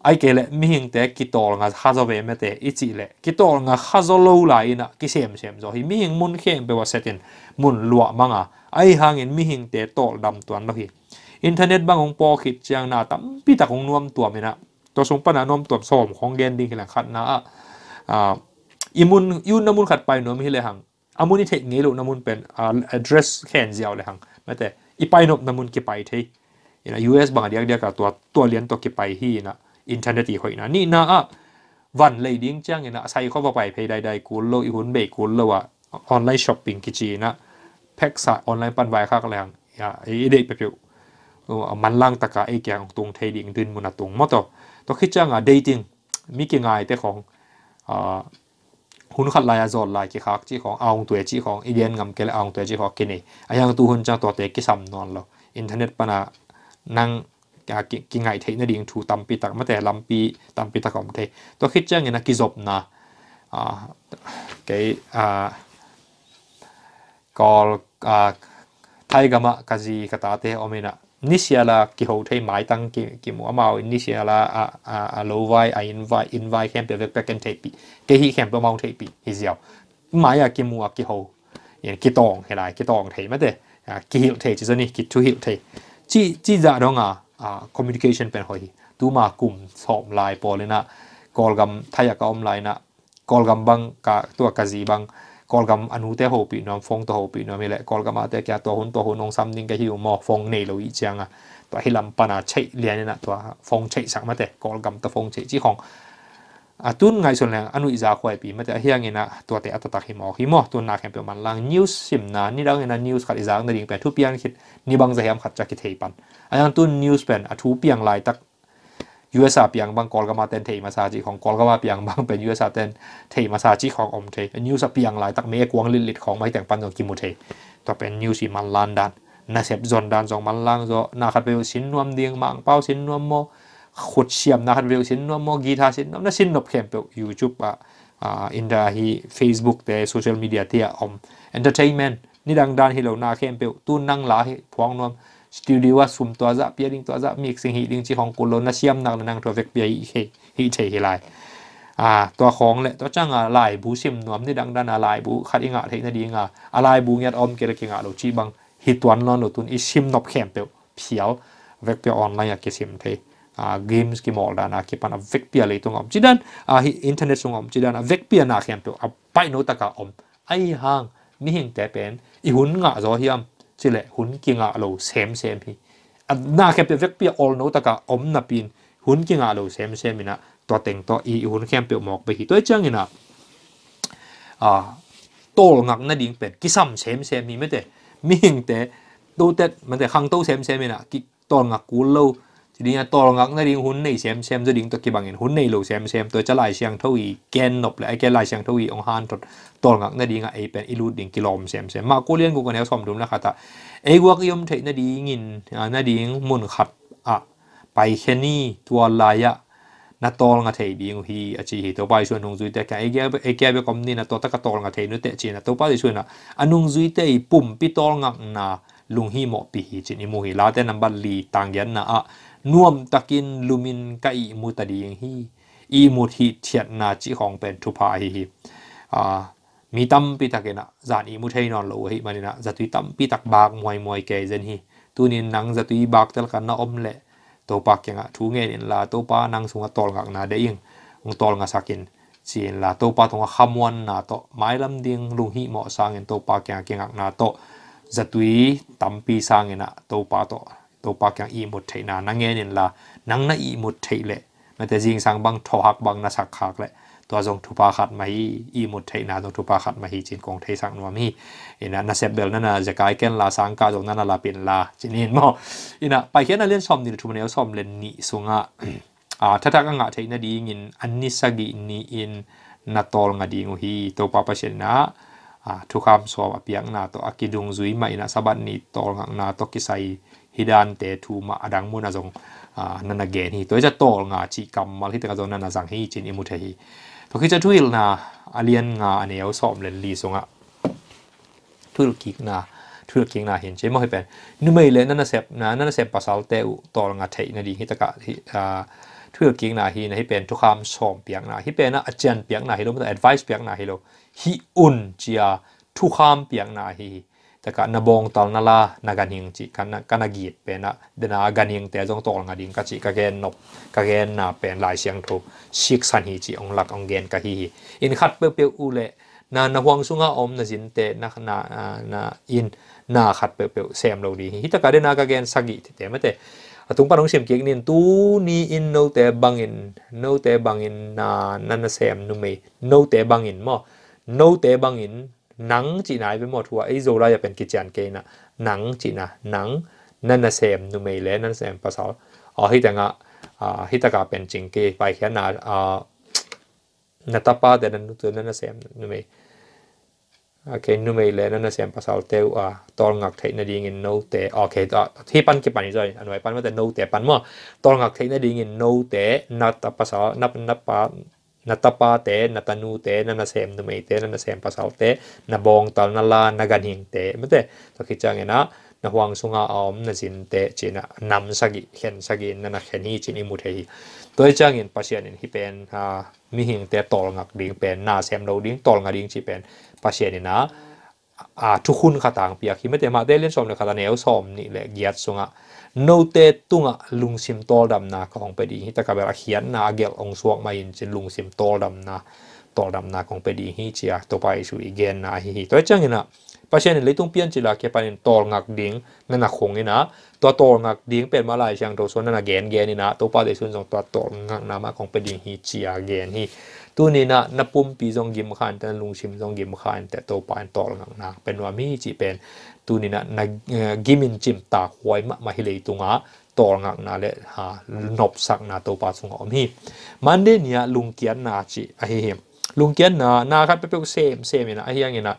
ไอ้เกล่มีหิ่งแต่กิตอลงาฮโซเวมแต่อีจีเล่กิตองงาฮาัจโลลายนะกิเซมเซมจอยมีหิ่งมุนเข็มไปว่าเซตินมุนลวมังอ่ะไอห่างอินมีหิ่งแต่โตดำตัวนั่นฮีอินเทอร์เน็ตบางองพอคิดเจียงนาตั้มพี่ตาของนวมตัวไม่นะตัวสงปนานวมตัวสมของแกนดิ้งขนาดขัดนะอ่าอิมุนยุนน้ำมุนขัดไปหนุ่มฮีเลยหังอามุนิเทงี้ลูกน้ำมุนเป็นอ่าอัดเรสแขนเซียวเลยหังแม่แต่อีไปหนุ่น้ำมุนกี่ไปทเทยนะยูเอสบางเดียกเดียกกับตัวตัวเลี้ยงตัวกี่ไปฮีนะอินเทอร์เน็ตอีก่อยนะนี่นะวันเลยดิ้งจ้างเนะใส่เข้าไปเพยใดๆกูโลอีหุ่นเบกูโลวะออนไลน์ช้อปปิ้งกิจีนะแพ็กส์ออนไลน์ปันไวค่าแรงอย่าไอเด็กไปเปียวมันล่างตะกาไอ้แกงตรงเทดิ้งดินมุนตรงมัอต่อต้องคิดจ้างอ่ะเดทติ้งมีกี่งายแต่ของหุ่นขัดลายจอดลายกี่คักจีของเอาตัวจีของอีเดียนงำเกลเอาตัวจีของกินเองไอ้ยังตัวหุ่นจ้างตัวเตะกี่สาำนอนเราอินเทอร์เน็ตปะนะนั่ง à ki ki ngai thei na ding tam pi tak ma te lam pi tam pi tak om the to khit chang na ki zop na à cái à, call à thay kazi kata te omina nisiala ki ho thei mai tang ki ki mu amao nisiala vai a à, in vai in vai khem pe pi ke hi khem to mau thei pi hi ziao mai a ki mu a ki ho yen ki tong he lai ki tong thei ma te ki hi thei chi zani ki thu hi thei chi chi za dong a communication เป็นหอยตูมากลุ่มสอบลายปอเลยนะกอลกัมทายกอมลายนะกอลกัมบังกะตัวกะจีบังกอลกัมอนุเตโหปีนอมฟงตัวอหปีนอมไี่แหละกอลกัมอาแตแกตัวหุ่นตัวหุ่นองซัมนิงกะฮิวมอกฟงเนโลอีเจียงอ่ะตัวฮิลัมปนาใช้เลียนนะตัวฟงใช้สักมาแต่กอลกัมตัวฟงใช้จีของอาตุนไงส่วนแรงอนุญาตคอยปีมันจะเฮียงเงินะตัวเตะอัตตากหิมอหิมอตัวนาแข่งเป็นยมันลังนิวส์สิมนานี่ดังเงินนิวส์ขัดอีสาเนในดิ่งแปดทุเปียงคิดนี่บางใจแหมขัดจากกิเทปันอาจาัย์ตุนนิวส์เป็นอาทุเปียงลายตักยูเอสอาเปียงบางกอลกามาเตนเทมาซาจิของกอลกามาเปียงบางเป็นยูเอสอาเตนเทมาซาจิของอมเทนิวส์เปียงลายตักเมฆวงลิลิตของไม่แต่งปันของกิมูเทตัวเป็นนิวส์สิมันลันดันนาเซบจอนดันจองมันลังจอนาขัดไปสินนวมเดียงบางเป้าสินนวมโมขุดเสียมนะคันเวลสินนมอกีทาสินนมนะสินนบเข้มเปยูทูบอ่ะอ่าอินดาฮีเฟซบุ๊กเตโซเชียลมีเดียเตียอมเอนเตอร์เทนเมนต์นี่ดังดันฮิโลนาเข้มเปตูนั่งลาฮิพวงนวมสตูดิโอสุ่มตัวจะเปียดิงตัวจะมีสิ่งฮีดิงจีของกุลนะเสียมนักนังตัวเวกเปียฮีฮีเทฮีไลอ่าตัวของแหละตัวจ้างอ่ะลายบูซิมนวมนี่ดังดันอ่ะลายบูคัดอิงอ่ะเทนดีงอ่ะอ่ะลายบูเงียดอมเกลกิงอ่ะโลจีบังฮิตวันนอนโลตุนอิซิมนบเข้มเปเพียวเวกเปียออนไลน์อ่ะเกซิมเท uh, games ki mol dana ki pana vekpia le tong om chidan a hi internet sung om chidan a vekpia na khem to a pai no taka om ai hang mi hing te pen i hun nga zo hiam chile hun ki nga lo sem sem hi a na khem pe vekpia all no taka om na pin hun ki nga lo sem sem ina to teng to i hun khem pe mok be hi to chang ina a tol ngak na ding pen ki sam sem sem mi me te mi hing te do tet man te hang to sem sem ina ki tol ngak ku lo จีนี้ตัวงักในดิงหุ่นในเซมเซมจะดิงตัวกี่บางเงินหุ่นในโลเซมเซมตัวจะลายเชียงเทวีแกนนบเลยไอแกนลายเชียงเทวีองฮันตดตัวงักในดิงไอเป็นอิลูดิงกิโลมเซมเซมมากูเลี้ยงกูกันแล้วสมดุลนะครับแต่ไอวักยมเทนดิงินนดิงมุนขัดอ่ะไปแค่นี้ตัวลายะนาตอลงาเทดีงฮีอาชีตัวไปชวนน่งจุยแต่แกไอแกไอแกไปกอมนี่นาตัวตะกตอลงาเทนุเตจีนาตัวไปชวนอ่ะอันน่งจุยแต่ปุ่มปิตอลงักนาลุงฮีหมอปีจีนิมูฮีลาเตนับัลลีต่างยันนะอ่ะ nuam takin lumin ka i mu ta ding hi i mu thi thiat na chi khong pen thu pha hi hi à mi tam pi tak na zan i mu thei non lo hi manina za tui tam pi tak bak moi moi ke zen hi tu nin nang za tui bak tel kan na om le to pa ke nga thu nge nin la to pa nang sunga tol ngak na de ing ong tol nga sakin chin la to pa tonga khamwan na to mai lam ding lung hi mo sang en to pa ke nga ke ngak na to za tui tam pi sang na to pa to ตัวปากยังอีมุดไทยนานังเงินละนังน่ะอีมุดไทยแหละยมัแต่จริงสังบางทอหักบางนาสักขากแหละตัวทรงทุปาขัดมาฮีอีมุดไทยนาทรงทุปาขัดมาฮีจินกองไทยสังนวมีอินะนาเซบเบลนั่นน่ะจะกลายแกนลาสังกาตรงนั้นน่ะลาเป็นลาจินเห็นมออินะไปเขียนั่นเล่นซอมนี่ทุบเนเอลซอมเล่นนี่สุงะอ่าถ้าทักงะไทยน่ะดีงินอันนี้สกินี่อินนาตอลงะดีงูฮีตัวปาปเชนะทุกคำสอบเปียงนา ตัวอากิดุงจุยมาอ่นะสบันนี่ตอลงนาตัวกิไซฮิดันเตทูมาอดังมุนอาจงนันนาเกนฮีตัวจะโตงาชิกรรมมาที่ตะกอนนันนาสังฮีจินอิมุเทฮีตัวคือจะทุ่ลนาอาเลียนงาอเนียวสอบเลนลีสงะทุ่ลกิกนาทุ่ลกิกนาเห็นเช่ไม่เคยเป็นนึกไม่เลยนันนาเสพนานันนาเสพปัสสาวเตอโตงาเทนดีฮิตะกะทุ่ลกิกนาฮีนะให้เป็นทุกคำสอบเปียงนาให้เป็นนะอาจารย์เปียงนาให้เราไม่ต้องแอดไวส์เปียงนาให้เราฮิอุนเจียทุกคำเปียงนาฮีแต่ก็นบองตอนนั่นละนักันยิงจีกันกันนกีดเป็นนะเดนากันยิงแต่จงตกหลังดิ่งก็จีกเกนนกกเกนน่ะเป็นลายเสียงทุบชิกสันฮีจีองหลักองเกนกะฮีอินขัดเปียวเปียวอูเลนานาหวงสุงาอมนะจินเตนักนานาอินนาขัดเปียวเปียวเซมเราดีฮิตกะเดนากะเกนสกิแต่ไม่แต่ถุงปานองเสียมเกียกนินตูนีอินโนแต่บังอินโนแต่บังอินนานันเซมนุเมโนแต่บังอินมอโนแต่บังอินหนังจีนายไปหมดหัวไอโซลาจะเป็นกิจการเกณนะหนังจีนะหนังนั่นนะเซมนูเมเลนั่นเซมภาษาอ๋อฮิตงอ่ะฮิตกาเป็นจริงเกไปแค่นาอ่านัตาปาแต่นั่นตัวนั่นนะเซมนูเมโอเคนูเมเลนั่นนะเซมภาษาเตวอ่าตอนงักเทนดีงินโนเตโอเคที่ปันกี่ปันนี่จอยอันไหนปันว่าแต่โนเตปันมั่วตอนงักเทนดีงินโนเตนัตภาษานับนับปา na tapa te na tanu te na na sem na mei te na na sem pasal te na bong tal na la na gan hing te mate to khi chang ena na huang sunga om na jin te china nam sagi hen sagi na na khen hi chini mu thei to chang in pasian in hi pen ha mi hing te tol ngak ding pen na sem lo ding tol nga ding chi pen pasian ina a thu khun kha tang pia khi mate ma te len som na kha ta neo som ni le giat sunga โนเตตุงะลุงซิมโตดำนาของไปดีตะกับเขียนนาเกลองสวงมาอินจินลุงซิมโตดำนาตอดำนาของไปดีฮีเจียตัวไปสุอีเกนนาฮีฮีตัวเจ้าเงินะประชาเนเลยต้องเปลี่ยนจิลาเกปันตองักดิ้งนั่นนักคงนี่นะตัวตองักดิ้งเป็นมาลายเชียงตัวส่วนนั่นเกนเกนนี่นะตัวปลาเดส่วนสองตัวตองักนามาของไปดีฮีเจียเกนฮีตัวนี้นะนับปุ่มปีจงกิมขานแต่ลุงชิมจงกิมขานแต่ตัวปาตองักนาเป็นว่ามีจีเป็นตัวนี้นะนักกิมินจิมตาหว้มะมาฮิเลตุงาตัวงักนาเลฮะนบสักนาตัวปัสสงอมีมันเดนี่ลุงเกียนนาจิอเะีฮมลุงเกียนนานาครับเป็นเซมเซมนะอ่ะเฮียงนะ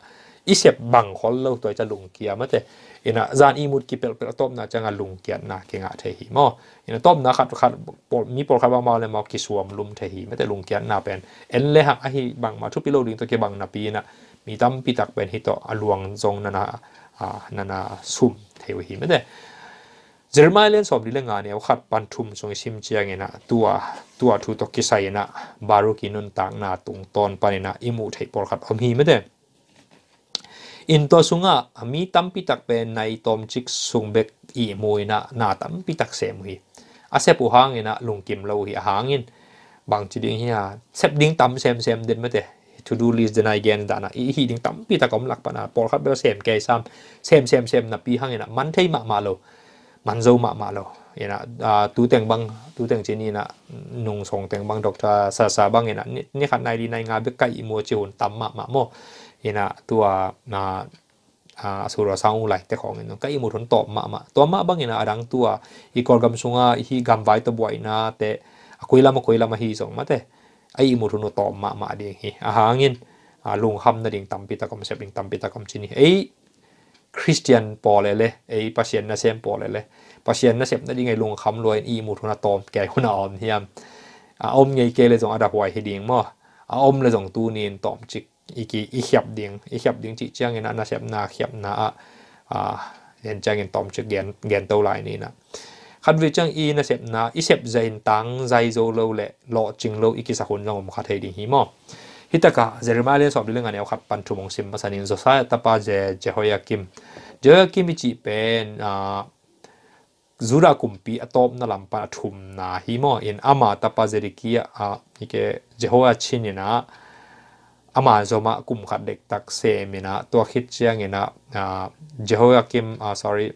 อิเสบบังคนเลาตัวจะลุงเกียมั้งแต่เอ็นะจานอีมุดกิเปิลเปิลต้มนะจะงานลุงเกียรนนาเก่งอ่ะเทหีมอเอีนะต้มนะครับครับมีปลครับมาเลยมากิสวมลุมเทหีมัแต่ลุงเกียรนนาเป็นเอ็นเลหักอ่ะเฮบังมาทุกปีเราดึงตัวเกี่ยบังนาปีนะมีตั้มปีตักเป็นฮิตต่อลวงทรงนะนะานานาซุ่มเทวีไมเนี่ยเจอมาเลนสอบดีเลงานเนี่ยขัดปันทุมทรงชิมเจียงเงนะตัวตัวทูตกิสัยนะบารุกินนต่างนาตุงตอนปานนะอิมูเทปอลขัดอมีไมเนี่อินตัวสุงะมีตัมปิตักเป็นในตอมจิกสุงเบกอิมวยนะนาตัมปิตักเสมุยอาเซปูหางเงนะลุงกิมเลาหิหางเงิน บางจุดดิงเฮียเซปดิ้งตัมเซมเซมเด่นไม่เต to do list dena gen dana i hi ding tam pi ta kom lak pana por khat bel sem ke sam sem sem sem na pi hang ina man thei ma ma lo man zo ma ma lo na, à, tu teng bang tu teng chini na nung song teng bang doctor sa sa bang ina ni khat nai di nai nga be kai mo che hun tam ma ma mo ina tua na อาสุรสาวไหลแต่ของเนาะก็อีมุทนตอบมามาตัวมาบ้างเนาะดังตัวอีกอลกัมซุงอ่ะอีกัมไว้ตัวบ่อยนะแต่คุยละมาคุยละมาฮีสองมาแต่ไอ้มุทุนตอมา มาเดียงเฮอาหางินอาลุงคำนั่นเองตัมปิตะกมเสพิงตัมปิตะกมชินีไอ้คริสเตียนปอเลยเลยไอ้ปัสเชียนนาเซมปอเลยเลยปัสเชียนนาเซมนั่นเองไงลุงคำรวยไอ้มุทุนตอมแก่คนอ่อนเฮียมอาอมไงเกเลยส่งอดับไหวเฮดียงมั่วอาอมเลยส่งตูนีนตอมจิกอีกีอีเขียบเดียงอีเขียบเดียงจิเจียงเงินนาเซมนาเขียบนาอ่าเห็นใจเงินตอมจิกเงินเงินโต้าไหลนี่นะ khát về chăng y na sẹp na y sẹp zain tang zai zo lo le lo ching lo iki sa hun ngom khat he ding hi lên hitaka jeremiah sob dileng ane khat pan thu mong sim mà zo sa ta pa je jehoiakim jehoiakim chi pen a zura kumpi atop na lampa thum na hi mo in ama ta pa jerikia à, a ike jehoa chin na ama zoma kum khat dek tak se à to khit chiang ina jehoiakim à, sorry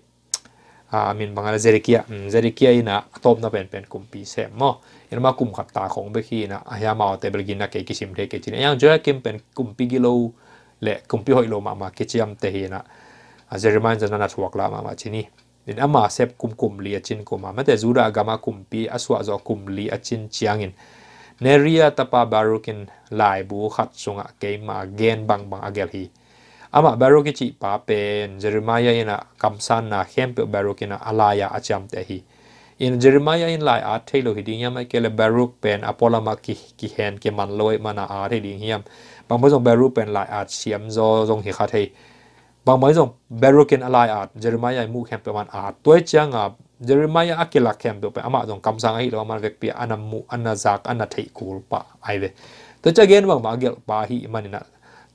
ามินบางอะไรเซริกิอาเซริกิอาอินะตบนาเป็นเป็นกลุ่มปีเซมโมอินมากลุ่มขับตาของเบคีนะอยามาเอาเตบลกินนะเกกิชิมเทเกจินยังเจอยกิมเป็นกลุ่มปีกิโลและกลุ่มปีหอิโลมามาเกจิยมเตเฮนะอาเซริมันจะนันทวักลามามาชินีอินอามาเซบกลุ่มกลุ่มลีอาชินกลมาแม้แต่จูดะกามากลุ่มปีอาสวะจอกลุ่มลีอาชินจียงอินเนรียตปาบารุกินไลบูขัดสงะเกมาเกนบังบางอาเกลฮี ama baro ki chi pa pen jeremiah ina kamsan na hem pe baro ki na alaya acham te hi in jeremiah in lai a thailo hi ding yam ke le baruk pen apola ma ki ki hen ke man loi mana a re ding hiam bang mo jong baruk pen lai a siam zo jong hi kha thei bang mo jong baruk in alaya a jeremiah mu hem pe man a toi chang a jeremiah akela hem pe ama jong kam sang hi lo man vek pi anam mu anazak anathe kul pa ai ve to cha gen bang ma gel pa hi manina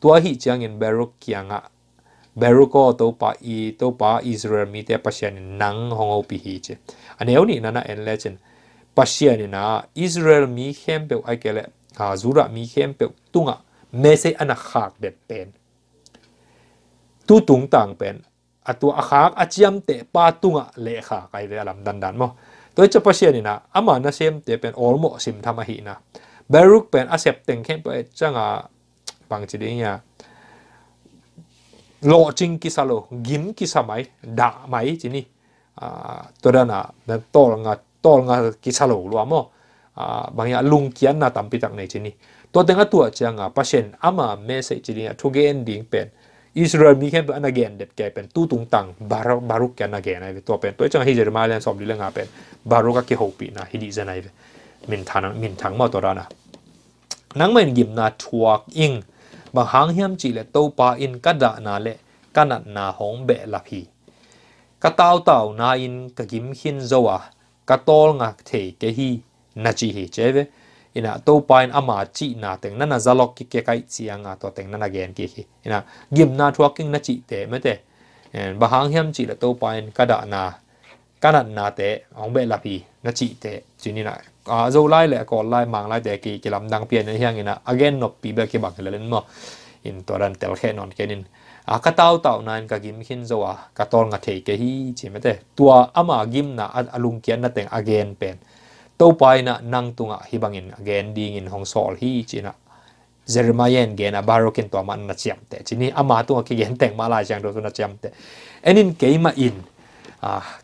ตัวหิจังอินเบรุกียังอ่ะเบรุกอตัวปาอีตัวปาอิสราเอลมีแต่ปัจยานินนังหองเอาปีฮิจอันนี้นี่นั่นเอ็นเลจนปัสยนนินะอิสราเอลมีเข้มเปียวไอเกลฮาซูระมีเข้มเปียวตุงอ่ะเมสเซอันขักเด็ดเป็นตุ้ตุงต่างเป็นอตัวอาคากอาจยมเตะปาตุงอ่ะเละขาไอเละลำดันดันมั้งตัวจะปัียนน่นะอามานะเซมเตเป็นออลโมซิมทำมาหินะเบรุกเป็นอาเซปเต็งเข้มไปจังอ่ะปังจีดีเนี่ยโลจิงกิสโลกิมกิสมัยด่าไหมจีนี่ตัวนั้นอ่ะนั่นโตลงาโตงาะกิสโลรัวมั่งบางอย่างลุงเกียนน่ะตั้มปิตักในจีนี่ตัวเต็งตัวจังอ่ะพัชเชนอามาเมสเซจีนี่ทุกเกนดิ้งเป็นอิสราเอลมีแค่ตันเกนเด็ดแกเป็นตู้ตุงตังบารุบารุกแกนักเกนไอ้ตัวเป็นตัวจังฮิเจอร์มาเลนสอบดีเรืงอ่เป็นบารุกกกี่ยปีนะฮิดิเซนไอ้มินทังมินทังมาตัวนั้นนะนังเม่นยิมนาทัวกอิงบางครั้งเฮียมจีเลโตปาอินกัดานาเลกันัดนาหงเบลับฮีกะตาวตาวนาอินกะกิมขินโซวากะตอลงักเทเกฮีนาจีฮีเจเวอินะโตปาอินอามาจีนาเต็งนันนะซาล็อกกิเกไกจียงาตัวเต็งนันนะเกนเกฮีอินะกิมนาทวกิงนาจีเตเมเตบางครั้งเฮียมจีเลโตปาอินกัดานากันัดนาเตหงเบลับฮีนาจีเตจีนี่นะ à dâu lai lệ có mang lai để kỳ kỳ làm đang pian như hiang ina again nó bị bê kỳ bằng lên mà in to ran tel non ke nin a ka tau tau nan gim khin zo a ka tol nga thei ke hi chi me tua ama gim na alung kian na teng again pen to pai na nang tunga hi bangin again ding in hong sol hi chi na Jeremiah gen a barokin to man na chiam te chini ama tu ke gen teng ma la jang do na chiam te enin keima in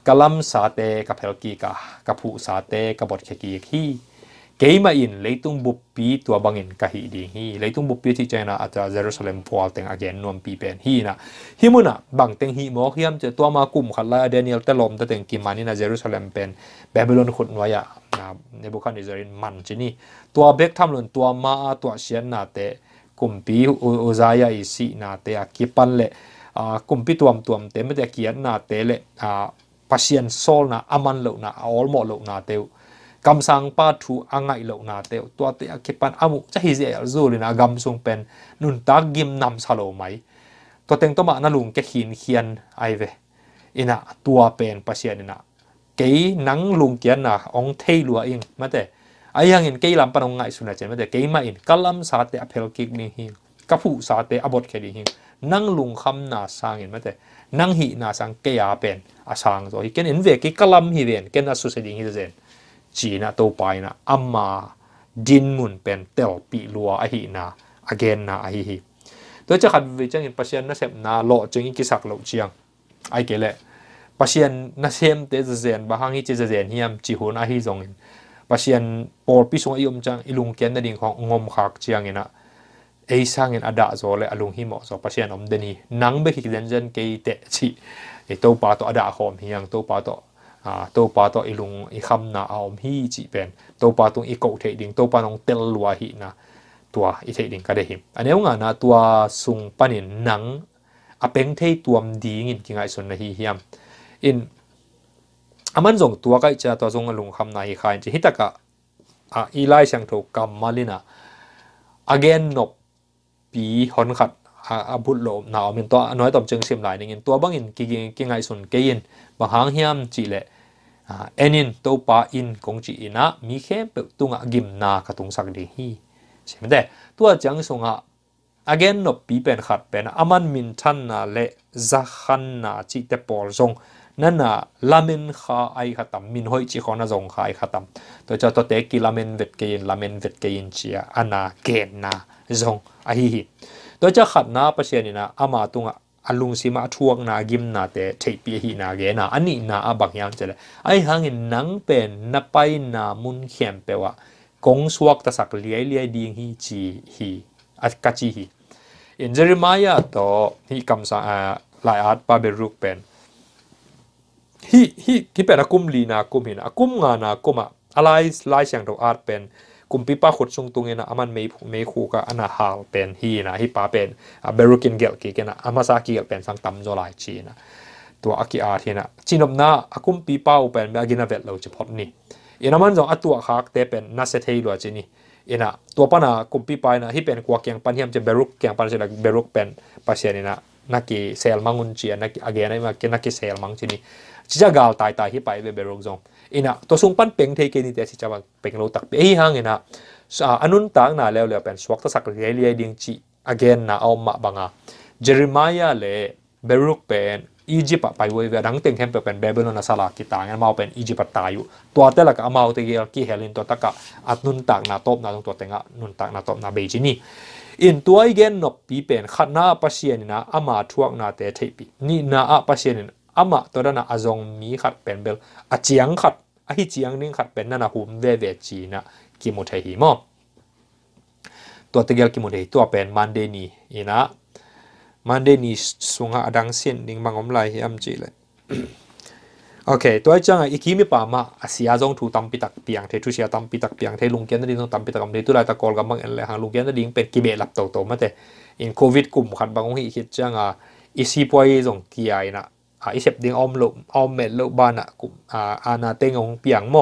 กลัมสาเตกับเพลกีกะกับผู้สาเตกับบทเคกีฮีเกมาอินเลยตุงบุปปีตัวบังอินกะฮีดีฮีเลยตุงบุปปีที่เจนะอาจจะเยรูซาเล็มพัวเต็งอาเกนนวมปีเป็นฮีนะฮิมุนะบังเต็งฮีมอเฮียมจะตัวมากลุ่มขัดละเดนิเอลตะลมตะเต็งกิมานี่นะเยรูซาเล็มเป็นแบบิลอนขุดน้อยะนะในบุคคลอิสราเอลมันจีนี่ตัวเบกทำหลุนตัวมาตัวเชียนนาเตกลุ่มปีอุซายาอิสินาเตากิปันเล kumpi à, tuồng tuam te me te kian na te le à, pasien sol na aman lo na all mọi lo na teu kam sang pa thu angai lo na teu tua te akipan amu cha hi ze zu le na gam sung pen nun ta gim nam sa lo mai to teng to ma na lung ke hin hian ai về, ina tua pen pasien ina cái nắng lùng kia na ông thay lúa in mà thế ai hàng in cái làm panong ngại suna chen mà thế cái mà in kalam sa te apel kik ni hin kapu sa te abot ke ni hin นั่งลุงคำนาสางเห็นไหมแต่นั่งหีนาสังเกียเป็นอาสังตัวเกณฑ์เห็นเวกิกลัมหีเวนเกณฑ์อาสุเสดิงหีเซนจีนะตัไปนะอัมมาดินมุนเป็นเตลปีลัวอหินาอเกนนาอหิฮีตัวจะขัดวิจังเห็นปัศยันนะเสพนาโลจึงกิสักโลเชียงไอเกล่ะปัศยันนะเสมเตจเซนบางฮีเจเซนเฮียมจีหุนอหิจงเห็นปัศยันปอลพิสงอิยมจังอิลุงเกณฑ์นาดิ่งของงมขากเชียงเห็นนะ ai sang in ada zo lại alung hi mo zo pasien om deni nắng be ki dân dân ke te chi e to pa to ada hom hiang tàu to pa to à tô pa to ilung i kham na aom hi chi pen tô pa tung i ko thei ding tô pa nong tel lua hi na tua i thei ding ka de him em nga na tua sung panin nắng a peng thei tuam ding kinh kingai sun na hi hiam in aman zong tua cái cha tua zong alung kham na hi chỉ chi cả a ilai sang tho Cam malina again nop ปีหอนขัดอาบุตรลมหนาวมินตัวน้อยต่อมจึงเสียมหลายนึงตัวบางอินกิกิไงสุนเกินบางหางเฮียมจีเละเอ็นินตัวปาอินคงจีอินะมีเข้มเปิดตุงกิมนาขตุงสักดีฮีใช่ไหมเด้ตัวจังสงะ again นบปีเป็นขัดเป็นอามันมินชันนาเละซักขันนาจีเตปอลทรงนั่นน่ะลาเมนข้าไอขัดต่ำมินห้อยจีขอนาทรงข้าไอขัดต่ำตัวเจ้าตัวเตกิลาเมนเวทเกินลาเมนเวทเกินเชียอานาเกนนาซงอะฮีฮีตัวจะขัดนาปะเນียนี่นะอามาตุงอะลุงสิมาทวงนากิมนาเตเทปีฮีนาเกนาอันนี้นาอะบักยางจะเลไอหังนนังเป็นนาไนามุนเขียมเปว่ากงสวกตะสักเลียเลียดีงฮีจีฮีอัดกะจีฮีอินเจริมายาตอฮีกาลายอาร์ตปาเบรุกเปนฮฮิเปนอกุมลีนาุมนอกุมงานาุมอะไยงอาร์ตเกุมปีป้าขุดซุงตุงเงินะอามันไม่ไม่คู่กับอันฮาลเป็นฮีนะฮีป้าเป็นเบรุกินเกลกีกันนะอามาซากิเกลเป็นสังตัมโจลายชีนะตัวอากิอาทีนะชินอบนาอากุมปีป้าเป็นเมื่อกินาเวลเราจะพดนี่เอานมันจงอัตัวคักเตเป็นนาเซเที์ด้วจีนี่เอานะตัวปนากุมปีป้านะฮีเป็นกวักียงปันเฮียมจะเบรุกเกงปันจะเบรุกเป็นปัสเซียนีนะนักกีเซลมังุนจีนักกีอาเกนัเกนักกีเซลมังจีนี่จะเกาลตายตายฮีไปเบรุกจงินะตัวสุงปันเป่งเทกินิเตสิจาวเป่งโลตักเปียหางอินะอันนุนต่างนาเลวเลวเป็นสวักตสักเรียลียดิงจีอีกแนนาเอามาบังอ่ะเจริมายาเลเบรุกเป็นอียิปต์ไปเว้ยดังเต็งแคมเป็นเบเบลอนนัสลาคิตางันมาเป็นอียิปต์ตายอยู่ตัวแต่ละก็มาเอาที่เกี่ยกัเฮลินตัวตักอ่ะอันนุนต่างนาตบนาตรงตัวเตงอ่ะนุนต่างนาตบนาเบจินีอินตัวอีกแนนบปีเป็นขนาดภาษีนี่นะอามาทวกนาเตะเทปีนี่นาภาษีนี่อามาตัวนั้นอาจงมีขัดเป็นเบลอาเจียงขัดอาฮิเจียงนิ่งขัดเป็นนั่นนะหุมเวเวจีนะกิมุเทหิมอตัวตะเกียกิมุเทหิตัวเป็นมันเดนีอีนะมันเดนีสุงหาดังเส้นนิ่งบางอมไลฮิอัมจีเลยโอเคตัวจังอีกทีมีป่ามาอาศัยจงถูตัมปิตักเปียงเททุเชียตัมปิตักเปียงเทลุงเกียนน่ดิ่งตัมปิตักำเดตุลายตะกอลกับังเอ็นเลยหางลุงเกียนน่ดิ่งเป็นกิเบลับโตโตมาแต่อินโควิดกลุ่มขัดบางองค์อีกจังอ่ะอีซีพอยส่งเกียนะอีเสพดิ่งอมลุอมเมลลุบานะกุอ่าอาณาเตงองเปียงโม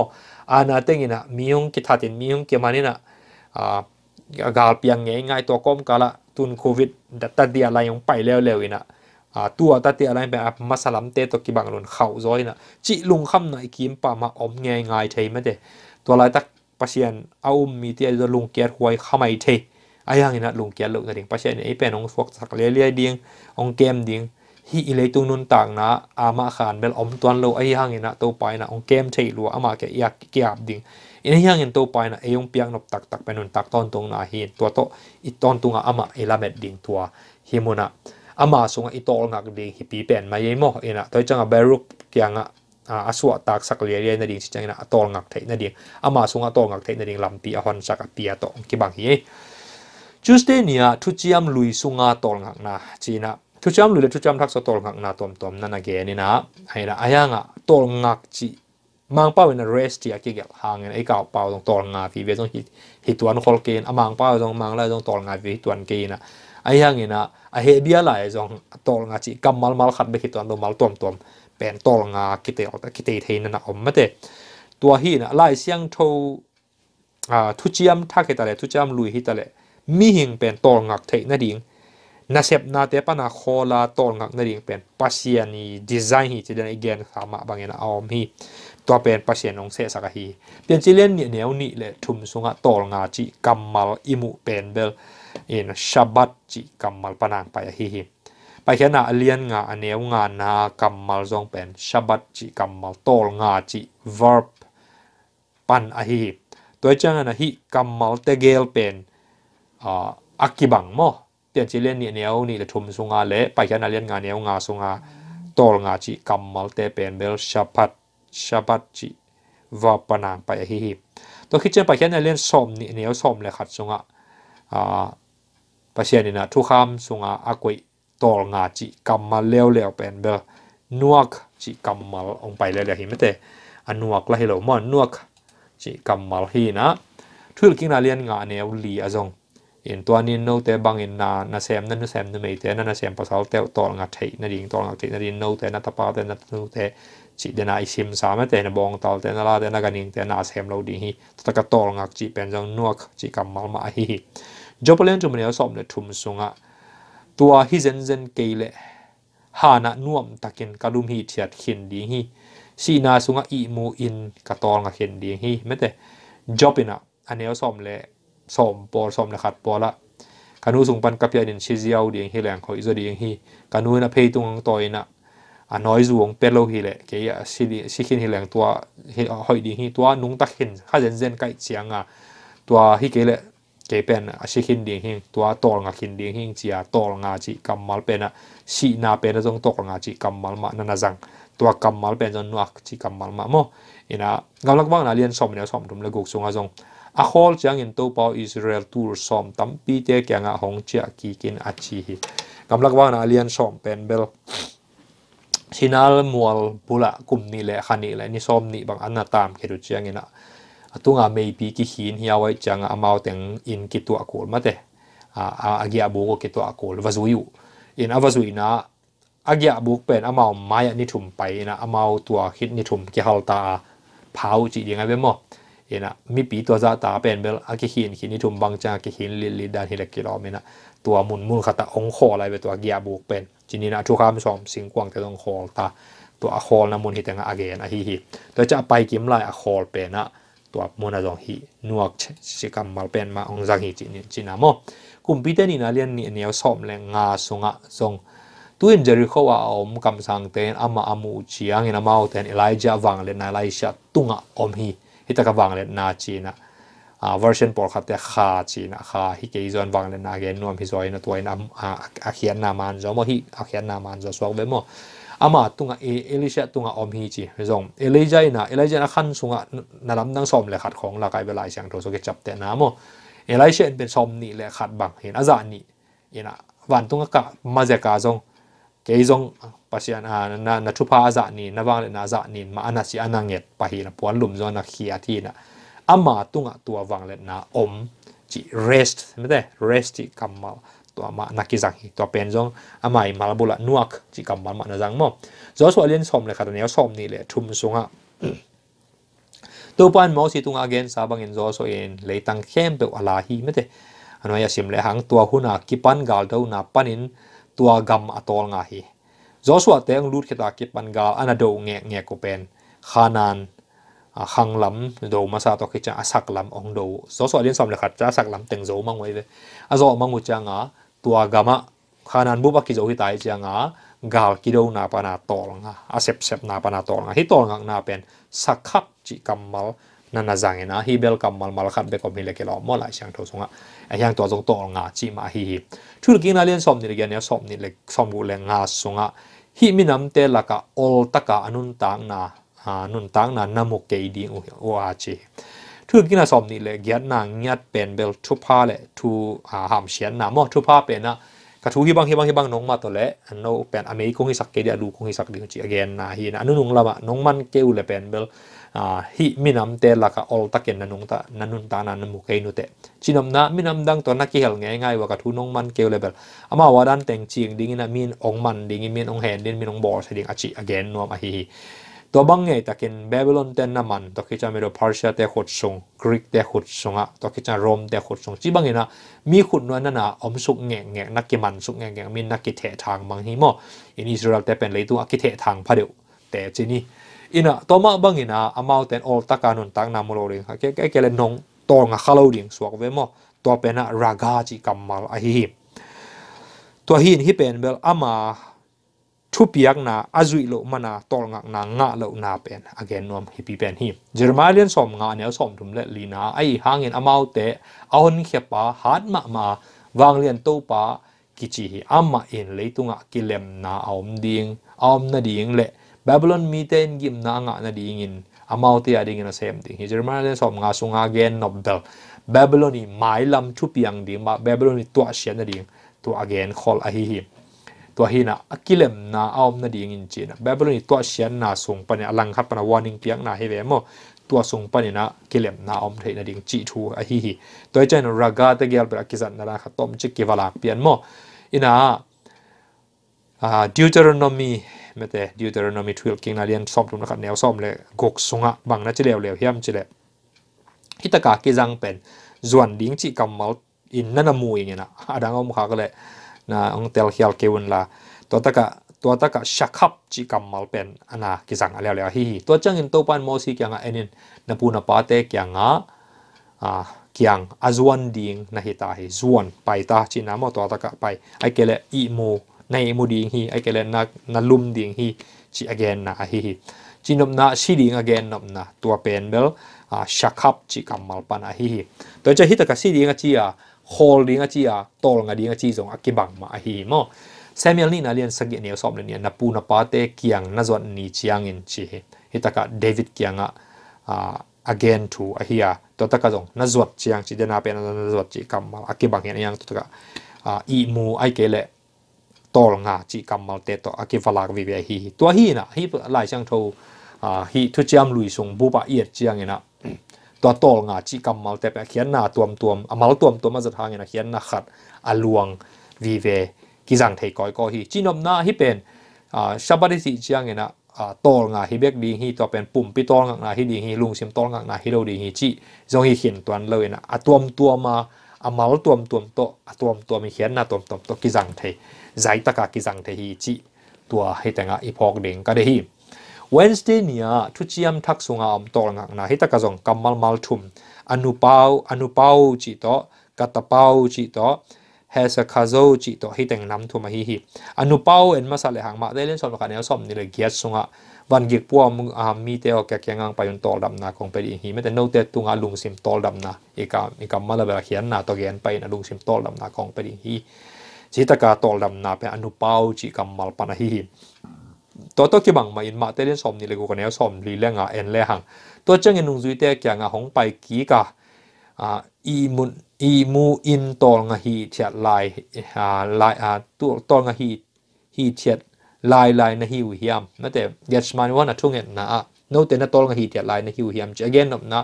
อาณาเตงินะมีองกิทาตินมีองเกี่ยมานี่นะอ่ากาลเปียงเง่ายง่ายตัวก้มกะละตุนโควิดตัดเดียอะไรยังไปเร็วๆอินะอ่าตัวตัดเดียอะไรแบบมาสลัมเตตกิบังลุนเข่าซอยนะจิลุงคำไหนกิมปามาอมเง่ายง่ายเทยไม่เดตัวอะไรตักปเชียนเอาอุ้มมีเตียจะลุงเกียร์หวยเข้ามาเทไอ้ยังนี่นะลุงเกียร์ลุงแต่ดิ่งปเชียนไอ้เป็นองฟอกสักเลี้ยเลี้ยดิ่งองเกมดิ่งฮีเลตุนุนต่างนะอามาขานเบลอมตวนโลอาย่างเงินะโตไปนะองเกมใช่รัวอามาแกอยากแกบดิงอันนี้ย่างเงินโตไปนะไอ้ยงเปียงนบตักตักไปนุนตักตอนตรงนาเฮีนตัวโตอีตอนตรงอามาเอลาเมดดิงตัวฮฮมุนะอามาสงอีตอลงักดิงฮีปีเป็นมาเยมอกเอ็นะตัวจังอาเบรุกเกียงอะอาสวตักสักเลียเรียนนั่นเองจริงๆนะตอลงักเทนนั่นเองอามาสงอตอลงักเทนนั่นเองลำปีอหันสักปีอตองกิบังเฮียจุดเดียนี้ทุจิยมลุยสงอตอลักนะจีนะทุจำหรือทุจำทักสตอลงักนาตอมตอมนั่นเกนี่นะไอ้ละไอ้ยังอ่ะตอลงักจีมังเป้าเป็นเรสจี่อากิเกลหางเงินไอ้เก่าเป้าตรงตอลงาฟีเวต้องหิตหิตวนคอลเกนอะมังเป้าตรงมังไรตรงตอลงาฟีหิตวนเกนอะไอ้ยังเงินอ่ะไอ้เฮเดียไหลตรงตอลงาจีกำมัลมัลขัดไปหิตวนตรงมัลตอมตอมเป็นตอลงากิเตอกิเตเทนนั่นอะอมมาเตตัวฮีนะไล่เสียงโทอ่าทุจิำทักเหตอะไรทุจิำลุยหิตอะไรมีหิงเป็นตอลงักเทนั่นดิ่งนาเซบนาเตปนาโคลาตนงักนริงเป็นปัสยานีดีไซน์ฮีจะเดนีเกนสามะบางอย่างเอามีตัวเป็นปัสยานองเสสักฮีเปลี่ยนจีเลนเนี่ยแนวนี้เลยทุมสุงะตนงาจิกัมมัลอิมุเป็นเบลเอ็นชาบัตจิกัมมัลปนังไปฮีฮีไปแค่นาเลียนงาเนียวงานนากัมมัลจองเป็นชาบัตจิกัมมัลตนงาจิ verb ปันอฮีตัวจังนะฮีกัมมัลเตเกลเป็นอากิบังโมเียจเลนเนี่ยเนียวนี่ละทุมสุงาเละไปแค่นาเลียนงานเนียวงาสุงาตอลงาจิกรมมาลเตเป็นเบลชาปัดชาปัดจิวาปนางไปฮิฮิตัวคิดเจนไปแค่นาเลียนสมเนี่ยเนียวสมเลยขัดสุงาอ่าปเชียนี่นะทุกคำสุงาอากวยตอลงาจิกรมมัลเลวเลวเป็นเบลนวกจิกรมมาลองไปเลยเลยฮิไมมเตอันนวกละฮิโลมอนนวกจิกรมมาลฮีนะทุกกินนาเลียนงานเนียวลีอาจงเหนตัวนี้นเต่บังเห็นนานาแซมนั่นเู้แซมนั่นไม่แต่นั่นนาแซมภาษาเต่าต่องัดไทยนั่นเองต่องัดไทยนั่นเองนเ้แต่นาตาปาแต่นาตู้แต่ชิดนาไอซิมสามเต่นาบองต่อเต่นาลาเต่นากันเองเต่นาแซมเราดีฮีตะกะต่องัดจีเป็นจังนัวกจีกรรมาลมาฮีจบเรื่องจุมเนี่ยสอบเนี่ยทุ่มสุงะตัวฮิเซนเซนเกลเฮานะนุ่มตะกินกระดุมฮีเฉียดเข็นดีฮีชีนาสุงะอีโมอินกระต่องัดเข็นดีฮีไม่เต่จบเนี่ยอันเนี้ยสอบเลยสอมปอสอมนะครับปอละกานูส่งปันกับยาดินเชียเอาเดียงฮีแหลงเขาอีโซเดียงฮีกานูนะเพยตรงต่อยนะอันน้อยจวงเป็ดโลฮีแหละเกียสิสิขินฮีแหลงตัวหอยดีฮีตัวนุ่งตักเห็นข้าเจนเจนใกล้เสียงอ่ะตัวฮีเกละเกเป็นอาชีพขินเดียงฮีตัวตอลงาขินเดียงฮีเจียตอลงาจิกำมัลเป็นอ่ะสีนาเป็นอ่ะจงตกลงาจิกำมัลมานันจังตัวกำมัลเป็นจงนัวจิกำมัลมาโมอีนะกำลังว่างนะเรียนสอบเนี่ยสอบถุมระกุกสูงอ่ะจงอาคอลจังยินตู้เป้าอิสราเอลตูร์ซอมตั้มปีเจะแข่งอาของเจ้ากีกินอาชีกำลังว่านาเลียนซอมเป็นเบลชินาลมัวลบุละกุมนี่แหละคันนี่แหละนี่สอมนี่บางอันน่าตามเขตุจังยินะตุงอาเมย์ปีกีหินเฮียไว้จังอาเมาแตงอินกิตัวกูลมาเตะอาอาเกียบุกกิตัวกูลวาซุยูอินอาวาซุยนะอากียบุกเป็นอาเมาไม่ยันนิทุมไปนะอาเมาตัวคิดนิทุมกิฮัลตาเผาจีดีไงเบ้ยมัยนะมีปีตัวจะตาเป็นเบลอากิฮินคินิทุมบางจากิฮิน ลิลิดานฮิเลกิโรเมนะ ตัวมุน มุนขตะ องคออะไรเป็นตัวเกียบุกเป็น จินีนะทุกคำชมสิงกวางจะต้องคอตาตัวอคอลนะมุนฮิตังอาเกนอาฮิฮิตัวจะไปกิมไลอคอลเป็นนะตัวมุนอาองฮินวกชิกรรมาเป็นมาองจังฮิจินีจินามอกุมพีเตนีนาเรียนนี่เนียวสอมแรงงาสงะสงตัวอินจริขคว่าอมคำสั่งเต้นอามาอามูจียงอินามาอุเตนไลจาวังเลนไลชาตุงะอมฮี hi taka wang le na china a ah, version por khatte kha china kha hi ke zon wang le na ge nom hi zoi na toin am ah, a khian na man zo mo hi a khian na man zo swak ve mo ama tunga e elisha tunga om hi chi zong elijah na elijah na khan sunga na lam nang som le khat khong la kai ve lai chang tho so ke chap te na mo elijah en ben som ni le khat bang hin aza ni ina wan tunga ka ma ze ka zong ke zong าษาอังกฤษนทุพาจะนี่นวังเลนอาจะนี่มาอนาั้ิอันนั้นเงียบไปห็นปวนลุ่มจอนักเขียที่น่ะอามาตุงตัววังเลนนาอมจีเรสต์ไม่ได้เรสต์ที่คำมาตัวมานักกิจังตัวเป็นจงอามายมาลบุละนวกจีคำมมามานะจังมั่งจอสวาเลียนชมเลยค่ะตอนนี้ชมนี่เลยทุ่มสูงอ่ะตัวปันมอสิตุงอาเกนซาบังเงินจอสวาเลีนเลยตั้งเข้มเป็วอัลลาฮีไม่ได้อันว่าอย่าชิมเลยหังตัวหุ่นอ่ะกิปันกาลเดาหน้าปันินตัวกัมอตอลงาฮีจอสัาเตงลูดเขตากิปันกาอันนั้นโดงเงะเงะก็เป็นขานานขังลำโดมาซาตอกิจะอาศักลำองโดจอสัาเรียนสอเลยขัดจ้าศักลำเต็งโจมังไว้เลยอาจอมังัวจังอ่ะตัวกามะขานานบุปผกิจโอหิตายจังอ่ะกาลกิโดนาปนาตอลงะอาเซบเซบนาปนาตอลงะฮิตอลงะนาเป็นสักขับจิกัมมัลนันนจังเงินะฮิเบลกัมมัลมาลขัดเบกอมิเลกลอมมอลายช่ยงทศงะไอช่งตัวทรงตอลงะจิมาฮิฮิทุรกินาเรียนสอบนี่เรียนเนี่ยสอบนี่เล็กสอบกูแรงงาสงะ hi minam te laka ol taka anun tang na anun tang na namo ke ding o a chi thu kina som ni le gyat na nyat pen bel thu pha le thu ham sian na mo thu pha pen na ka thu hi bang hi bang hi bang nong ma to le no pen amei ko hi sak ke dia lu ko hi sak ding chi again na hi na anu nong lama nong man ke u le pen bel ฮีมินำเตลักอลตะเกนนันุงตานันุนตานันมุเคนุเตชินมนะมินำดังตัวนักเกลงง่ายว่ากับทุนงมันเกลเลเบลอามาว่าดันแต่งเชียงดิ้งนะมีนองมันดิ้งมีนองแหนดิ่งมีนองบอสดิ้งอชีอเกนนัวมาฮีตัวบางเงยตะเกนเบบิลอนเตนนัมันตะเกจามีโรพาร์ชาเตขุดสงกรีกเตขุดสงะตะเกจารมเตขุดสงจีบางเงยนะมีขุดนวลนั่นนะอมสุกแงเงนักกิมันสุกแงเงมีนักกิเททางบางฮีโมอินิสราเอลแตเป็นเลยตัวกเเททางพะเดวแต่ทีนี้อินะตัวมาบังอินะอามาเอาแต่ออลตัการนนตักนามโลเริงแค่แค่เล่นนงตองะฮาโลเริงสวกเวมอตัวเป็นะรากาจิกัมมัลอะฮิมตัวฮินฮิเป็นเบลอามาทุบียกนาอาจุยโลมานาตอลงักนังะเลวนาเป็นอาเกนนวมฮิปีเป็นฮิมเยอรมันเรียนสมงาเนี่ยสมถุมเลลีนาไอ้หางินอามาเตะอาหนเขียปะฮาร์ดมามาวางเรียนตู้ปะกิจิฮิอามาเอ็นเลยตุงะกิเลมนาอมดิงอมนาดิงเลบบิลอนมีแต่เงิมน่างะน่นดีงินอามาอุติอดไรงินนั่นเซมดิฮิจรมาเนสอมงาสุงาเกนนบเดลบบิลอนีมายลำชุบยงดีมาบบิลอนีตัวเชียนน่นดีตัวเกนคอลอะฮิฮิตัวฮีน่ะอกิเลมน่าออมนั่นดีงินจีนบบิลอนีตัวเชียนน่าส่งปนญญาลังคับปัญาวอนิงเพียงน่าให้เวมตัวส่งปนัญญาเกลมน่าออมเทนั่นดีจีทูอะฮิฮิตัวเจนรากาตะเกียร์ป็นอักิสันนาราคตอมจิกิวลาเปียนโมอินาอ่าดิวเจอร์นอมีไม่แต่ Deuteronomy 12เก่งนาเรียนซ่อมตรงนั้นแนวซ่อมเลยกกสงะบางนะเจเลวเลวเฮียมเจเลฮิตกากิจังเป็นจวนดิ้งจิกำมัลอินนันมูอย่างเงี้ยนะอาดังเอามุขก็เลยนะองเตลเฮียลเกวันละตัวตะกะตัวตะกะชักขับจิกำมัลเป็นอันนะกิจังอะไรแล้วฮิฮิตัวจังอินโตปันโมซีกี่ยงอันนี้นปูนปาเตกี่ยงอ่ะอ่า kiang azuan ding na hita hi zuan pai ta chi na mo to ta ka pai ai kele i mu ngay mu ding hi ai kelen na na lum ding hi chi again na hi hi chi nom na si ding again nom na tua pen bel a à, shakhap chi kamal pan a hi hi to cha hi ta ka si ding a chi a hol ding a chi a à, tol nga ding a chi zong akibang ki bang ma a hi mo Samuel ni na lian sagi ne som lian na pu na pa te kiang na zon ni chiang in chi à, hi hi ta ka David kianga a again to a hiya to taka zong na zuat chiang chi dena pe na zuat chi kam a ki bang hian yang to taka a i mu ai kele โตงาจิกรรมมาเตะต่ออากิฟลากวิเวฮีตัวฮีนะฮีหลายช่างทูอฮีทุจียมลุยสงบุปะเอียดเจียงเงนะตัวโตงาจิกรรมมาเตเปเขียนหน้าตัวมตัวมอาลตัวมตัวมาจะทางเงนะเขียนหน้าขัดอลวงวีเวกิจังเทก้อยก็ฮีจีนอมนาฮีเป็นอ่าชาบาริสิเจียงเงนะอ่าโตงาฮีเบกดีฮีตัวเป็นปุ่มปีโตงาฮีดีฮีลุงเซมโตงาฮีโรดีฮีจีจงฮีเขียนตัวเลยนะตัวมตัวมาอมาลตัวมตัวมโตตัวมตัวมีเขียนหน้าตัวมตัวมโตกิจังเท zai taka ki zang the hi chi tua hetenga ipok ding ka de hi wednesday nia thu chiam thak sunga om tol ngak na hitaka jong kamal mal thum anupau anupau chi to katapau chi to hesa khazo chi to hiteng nam thum hi hi anupau en masale hang ma delen som ka ne som ni le giat sunga van gik pu am mi te o ka kengang pa yun tol dam na kong pe hi me te no te tunga lung sim tol dam na e ka e ka mala ba hian na to gen pa in lung sim tol dam na kong pe hi จิตกาตอลดำนาเปอนุปาวจิกรรมมลปนหิตัวตัวกี่บังมาอินมาเตเรียนสมนี่เลยกูคนนี้สมรีแรงอ่ะเอ็นแรงหังตัวเจ้าเงินนุ่มจุ้ยเตะแกงอ่ะของไปกี่กะอ่าอีมุนอีมูอินตอลงหีเฉียดลายอ่าลายอ่าตัวตอลงหีหิเฉียดลายลายนะฮิวเฮียมนั่นแต่ยัดสมันว่าน่ะช่งเงินน่ะโน้ตเตนตอลงหีเฉียดลายนะฮิวเฮียมจะเงินนบนะ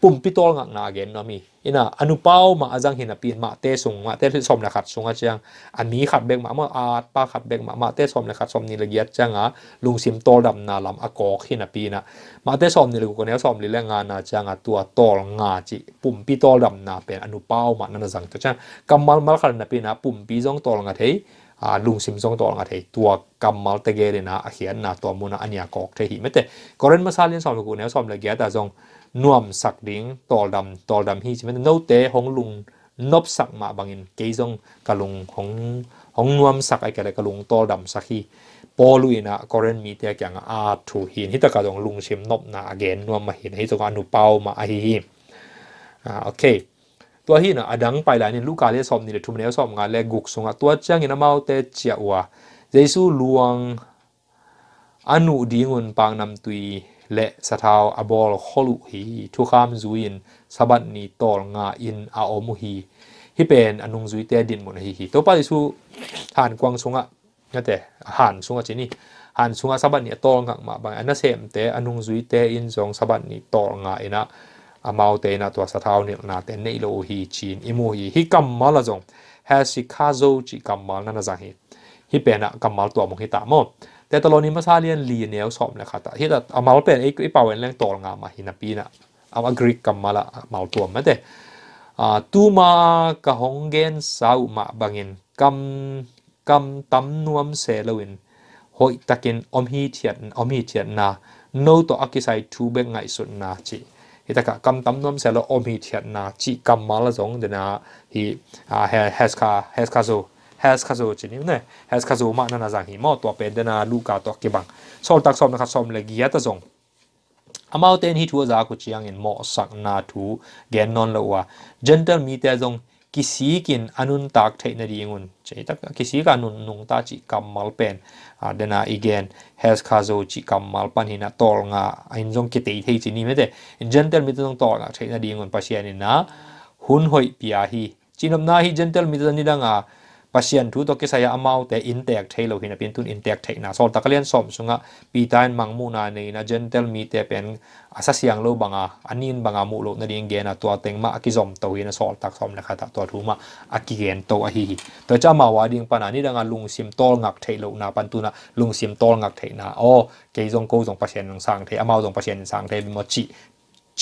ปุ่มพิทอลงหเกณฑ์งินนะมีอีน่ะอันุเป้ามาอาจังเห็นอ่ะปีนมาเตะส่งมาเตะส่งนะครับส่งอาจังอันนี้ขัดเบกมาเมื่ออาดป้าขัดเบกมามาเตะส่งนะครับส่งนี่ละเอียดจังอ่ะลุงซิมโตดำนาลำอากอกเห็นอ่ะปีน่ะมาเตะส่งนี่ลูกคนนี้ส่งนี่แรงงานนะจังอ่ะตัวโตอลงาจิปุ่มปีโตอดำนาเป็นอนุเป้ามานั่นจังตัวจังกำมัลมาขัดอ่ะปีน่ะปุ่มปีสองโตอลงาเทยอ่าลุงซิมสองโตอลงาเทยตัวกำมัลเตเกเรน่ะเขียนน่ะตัวมุนอันยากอกเทหิไม่แต่กรณีมาซาเลียนส่งลูกคนนี้ส่งละเอียดแต่จงนวมสักดิ้งตอลดำตอลดำฮีใช่ไหมโนเตหงลุงนบสักมาบางอินเกยซงกะลุงหงหงนวมสักไอ้กะไลกะลุงตอลดำสักฮีปอลุยนะกรณมีเต่แก่งอาถูหินฮิตกะดงลุงเชมนบนาเกนนวมมาหินฮิตกะนุเปามาไอฮีอ่าโอเคตัวฮีนะอดังไปหลายนี่ลูกกาเลสอมนี่เลยทุ่มเนี่ยสอมงานแลกุกสงะตัวเจ้างินะมาเตเจียวะเยซูลวงอนุดีงุนปางนำตุย lệ sa thao a bol kholu hi thu kham zuin saban ni tol nga in a omu hi hi pen anung zui te din mon hi hi to pa su han kwang sunga ngate han sunga chini han sunga saban ni tol nga ma bang ana sem te anung zui te in zong saban ni tol nga ina amau te na tua sa thao ni na te nei lo hi chin imu hi hi kam ma la ha si kha zo chi kam ma na na za hi hi pen a kam ma to mo hi ta mo แต่ลอดนี้มาซาเลียนลีเนียลสอบนะครับแต่ที่แต่เอามาเป็นไอ้ไอ้เป่านเรื่องตัวงามาหินปีน่ะเอาังกรีกกับมาละมาตัวมาเด้อ่าตูมากะฮงเกนสาวมาบังเงินกำกำตำนวมเซลวินหอยตะกินอมฮีเทียนอมฮีเทียนนาโนตัวอักิไซทูเบงไงสุดนาจีฮิตะกะกำตำนวมเซลอมฮีเทียนนาจีกำมาละสองเดนาฮีอ่าเฮสคาเฮสคาโซ has ข้าโซจินี่เนี่ย has ข้าโซมานั่นนะจังหิมอตัวเป็นเดน่าลูกาตัวเก็บังสอลตักสอมนะครับสอมเลยกี้ตะจงอามาเตนฮิทัวจากุจียงเงินมอสักนาทูแกนนนละว่า gentle มีแต่จงกิสีกินอนุนตากเทนดีงุนใช่ตักกิสีกันนุนนุงตาจิกำมัลเป็นอ่าเดน่าอีแกน has ข้าโซจิกำมัลปันหินะตอลงาอินจงกิเตยเทจินี่ไม่ได้ gentle มีแต่จงตอลงาเทนดีงุนปัสยานินะหุนหอยปียาฮีจินอมนาฮี gentle มีแต่จงนี่ดังอ่ะปัเียนทุตัวกิสายอเมาแต่อินแตกเทโลหินเป็นตุนอินแตกเทนะสอลตะเลียนสมสุงะปีตายมังมูนาในนะเจนเทลมีแต่เป็นอาศัยยงโลบังอาอันนี้บังอามุโลนั่นเองเกนะตัวเต็งมาอากิจอมตัวเฮนะสอลตักซอมนะคะตัวทูมาอากิเกนโตอหีตัวเจะมาวัดยิ่งปัญหานี้ดังลุงเสียมตงักเทโลนะปันตุนะลุงเสียมตงักเทนะอ๋อเกยจงโกจงปัเียนสังเทอเมาจงปัเียนสังเทบิมจิ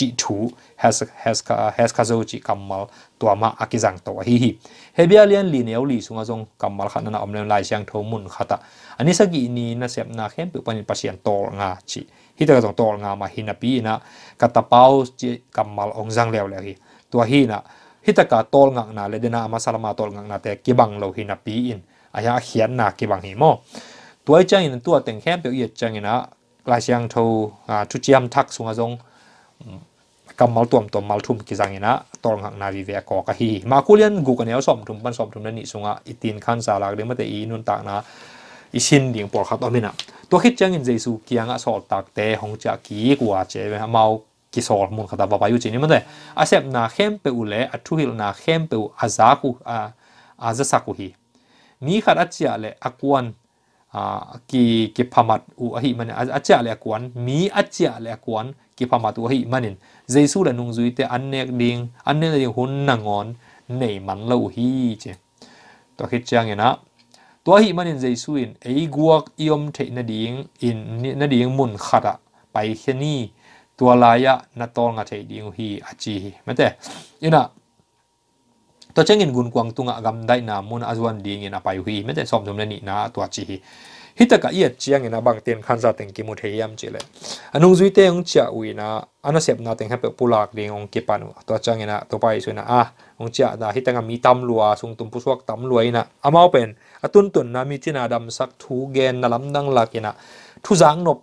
chị thu has has ka has ka chị cầm kamal tua ma akizang to hi hi hebia lian li neu li sunga jong kamal khana na omlem lai siang tho mun khata ani sa gi ni na sep na khem pu panin pasian tol nga chi hi ta jong tol nga ma hina pi na katapau chi kamal ongjang leo lew hi tua hi na hi ta ka tol nga na le dena ama salama tol nga na te kibang lo hina pi in aya hian na ki kibang hi mo tuai chang in tua teng khem pu ye chang ina lai siang tho thu ah, chiam thak sunga jong กำมัลตัวมตัวมัลทุมกิจังยนะตองหักนาวิเวกอกะฮีมาคุเรียนกูกันเนี้ยสมทุมปันสมทุมนั่นนี่สงะอิตินขันสาลักเดี๋ยวมาแต่อีนุนตากนะอิชินดิ่งปอดขัดตอนนีนะตัวคิดจังงินเจสุกี้งะสอดตักเต่หงจะกกี้กว่าเจไหฮะเมากิสอดมุนขัดตาบาบายุจินี่มันเลยอาศซบนาเข้มเปอุเล่อัทุฮิลนาเข้มเปอุอาซาคุอาอาซาสักุฮีนี่ขัดอัจฉริยะเลยอักวนอ่ากีกิพมัดอุอหิมันอัจฉริยะเลยอักวนมีอัจฉริยะเลยอักวนกพมาตัวให้มันินเจสุละนุงจุยเตอันเนกดิงอันเนกดิงหุนนางอนเนมันเลวหิเจตัวคิดจังเนะตัวหิมันินเจสุอินไอ้กวกอิอมเทนดิงอินนดิงมุนขัดะไปแค่นี้ตัวลายะนาตองอาเทดิงหิอาจีไม่แต่อินะตัวเชงินกุนกวางตุงอะกำได้นามุนอาจวนดีเงินอไปยิีไม่แต่สบจมเลนี่นะตัวจีฮิตกับเอียดเจียงเงินะบางเตียนขันจาเต็งกิมุทเฮียมเจเลยอันนุ้งซุยเตยงเจ้าอุยนะอันนั้นเสพนาเต็งใฮเป็ปุลักเดงองกิปานุตัวเจังินะตัวไปส่วนะอ่ะองเจ้านาฮิตกับมีตำรวจสุงตุ้มผู้สวกตำรวจนะอามาเป็นอตุนตุนนะมีจินาดำสักทูเกนนลำดังลักเงินะทุจังนบ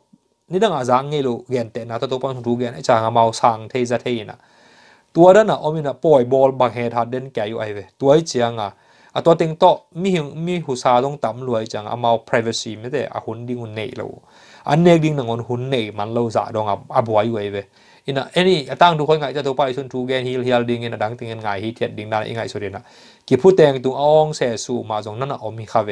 นี่ดังอาจังเงี้ยลูกเกนเต็งนะตัวตัวปังทูเกนไอจางอามาสังเทยจะเทนะ ตัวนั้นอ่ะอมินะปล่อยบอลบางเฮทัดเดนแกอยู่ไอ้เวตัวไอ้เจียงอ่ะอตัวติงโตมีหิงมีหุซาลงตำรวยจังเอามา privacy ไม่ได้อาหุนดิ้งหุ่นเนยเราอันเนกดิ้งนังหุ่นเนยมันเราจะดองอับวยอยู่เว้ยอินะเอ็นี่ตั้งดูคนไงจะตัวไปชนทูแกนฮิลฮิลดิ้งเงินดังติงเงินไงฮิเท็ยดดิ้งนั่นเองไงสุดเนะกี่ผู้แตงตุงอองเสสูมาจงนั่นอะอมมีคาเว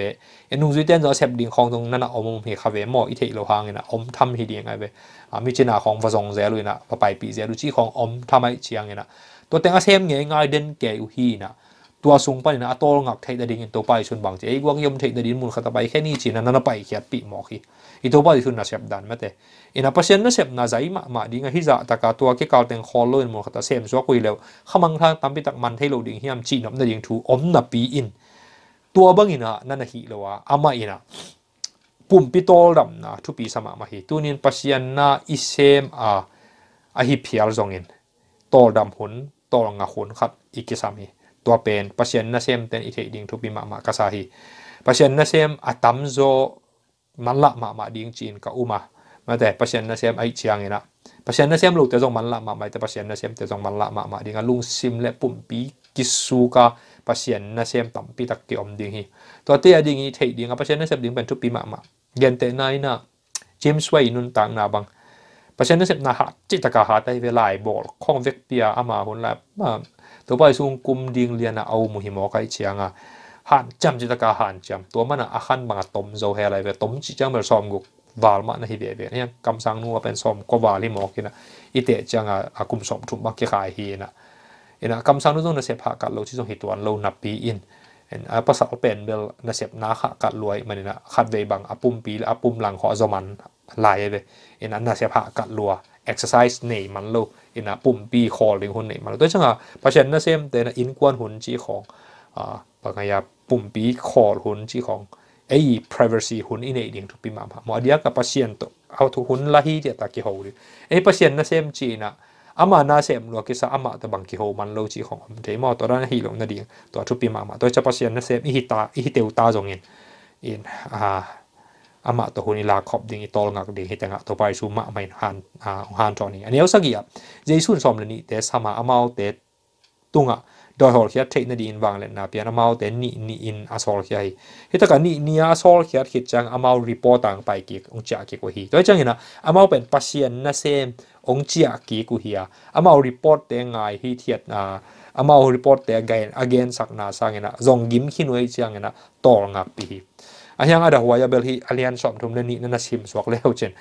อินุุ่ดเต้นจะเสพดิ้งของตรงนั่นอะอมมีคาเวหมออิเทโลฮังเงินอะอมทำฮิดิ้งไงเว้ยมีเจนาของผสมเสลุยนะไปปีเสลุยชีของอมทำไมเชียงเงินนะตัวแตงอาเซมเงี้ยง่ายเด่นเกยอุฮีนะตัวสูงไปนะอัตโตงักเทยดดินตัวไปชนบางเจไอ้กวางยมเทยดดินมูลขัตไปแค่นี้จีนันนั่นไปเขียดปีหมอกฮีอีตัวไปชนน่ะเสียบดันม่แต่อีน่ะเปอร์เซนต์น่เสียบน่ะใจมามาดิ้งฮิจ่าตะกาตัวเกี่ยวตังคอลเลนมูลขัตเสียมชัวคุยแล้วขมังทางตามไปตักมันไทยเรดิ่งเฮียมจีนับน่ดิ่งถูอมน่ะปีอิน ตัวบางอินะนั่นฮิเลยวะอามาอินะปุ่มปีโตดำนะทุปีสมามาฮิตัวนี้ปอร์เซนนาอิเซมอ่ะอ่ะฮิพิอาร์จงอินโตดำหุนโตงาหุนครับอีกสามีตัวเป็นพัชเชนนั่นเซมเต็นอิเทดิงทุบิมะมะกษัตริย์พัชเชนนั่นเซมอัตัมโซมันละมะมะดิงจีนกับอุมามาแต่พัชเชนนั่นเซมไอเชียงเองนะพัชเชนนั่นเซมลูกแต่จงมันละมะมาแต่พัชเชนนั่นเซมแต่จงมันละมะมาดิงลุงซิมและปุ่มปีกิสูกาพัชเชนนั่นเซมตัมปีตักเกี่ยมดิงฮีตัวเตียดิงฮีเทดิงกับพัชเชนนั่นเซมดิงเป็นทุบิมะมะเย็นเตนายนะจิมสวยนุนต่างนาบังพัชเชนนั่นเซมนาหัจิตกะหาไตเวลายบอลข้องเวกเปียอามาหุ่นละตัวไปซุงกุมดิ่งเลียนเอามุหิมอกัยเชียงอ่ะหันจำจิตกาหันจำตัวมันอ่ะหันบางตมโจเฮอะไรเวตมจิจังเบลซอมกุกวาลมันฮิเบเบเนี่ยคำสั่งนัวเป็นซอมก็วาลิมอกินะอิเตจังอ่ะอากุมสมทุบักกิขายฮีนะเอ็นะคำสั่งนู้นนะเสพหักกัดเราที่รงหิตวันเรานับปีอินเอ็นภาษาเป็นเบลนะเสพน้นาขะกัดรวยมันนะขัดเวบังอปุ่มปีและอปุ่มหลังหอจมันลายเลยเอ็นอันนะเสพหักกัดรัว exercise นี่มันเราอินะปุ่มปีคอหรือหุ่นไหนมาแล้วด้วยช่างอ่ะประชันนั่นเซมแต่นะอินกวนหุ่นจีของอ่าปังยาปุ่มปีคอหุ่นจีของเอ้ p r i v a c ีหุ่นอินเอเดิ่งทุกปีมาผ่าหมอเดียกับประชันตัวเอาทุหุ่นละฮีเดียตะกิโฮดิเอ้ประชันนั่นเซมจีน่ะอามานาเยมลัวกิสะอามาตะบังกิโฮมันโลจีของเดี๋ยทมอตัวนั้นฮีลงนั่นเองตัวทุกปีมาผ่าตัวจะประชันนั่นเซมอีฮิตาอีฮิตเตวตาจงเงินอินอ่า ama to huni la khop ding i tol ngak de he tanga to pai su ma mai han han to ni ani au sagia jaisun som le ni te sama amao te tunga doi hol khia thei na di in wang le na pian amao te ni ni in asol khia hi he ta ka ni ni asol khia khit chang amao report ang pai ki ong cha ki ko hi to chang ina amao pen pasien na sem ong cha ki ku hi a amao report te ngai hi thiat na amao report te again again sakna sangena zonggim khinoi changena tol ngak pi hi อนยังอะดหัวยาเบลฮีอเลียนสอมทุมเลนีนันชิมสวกเลวเจน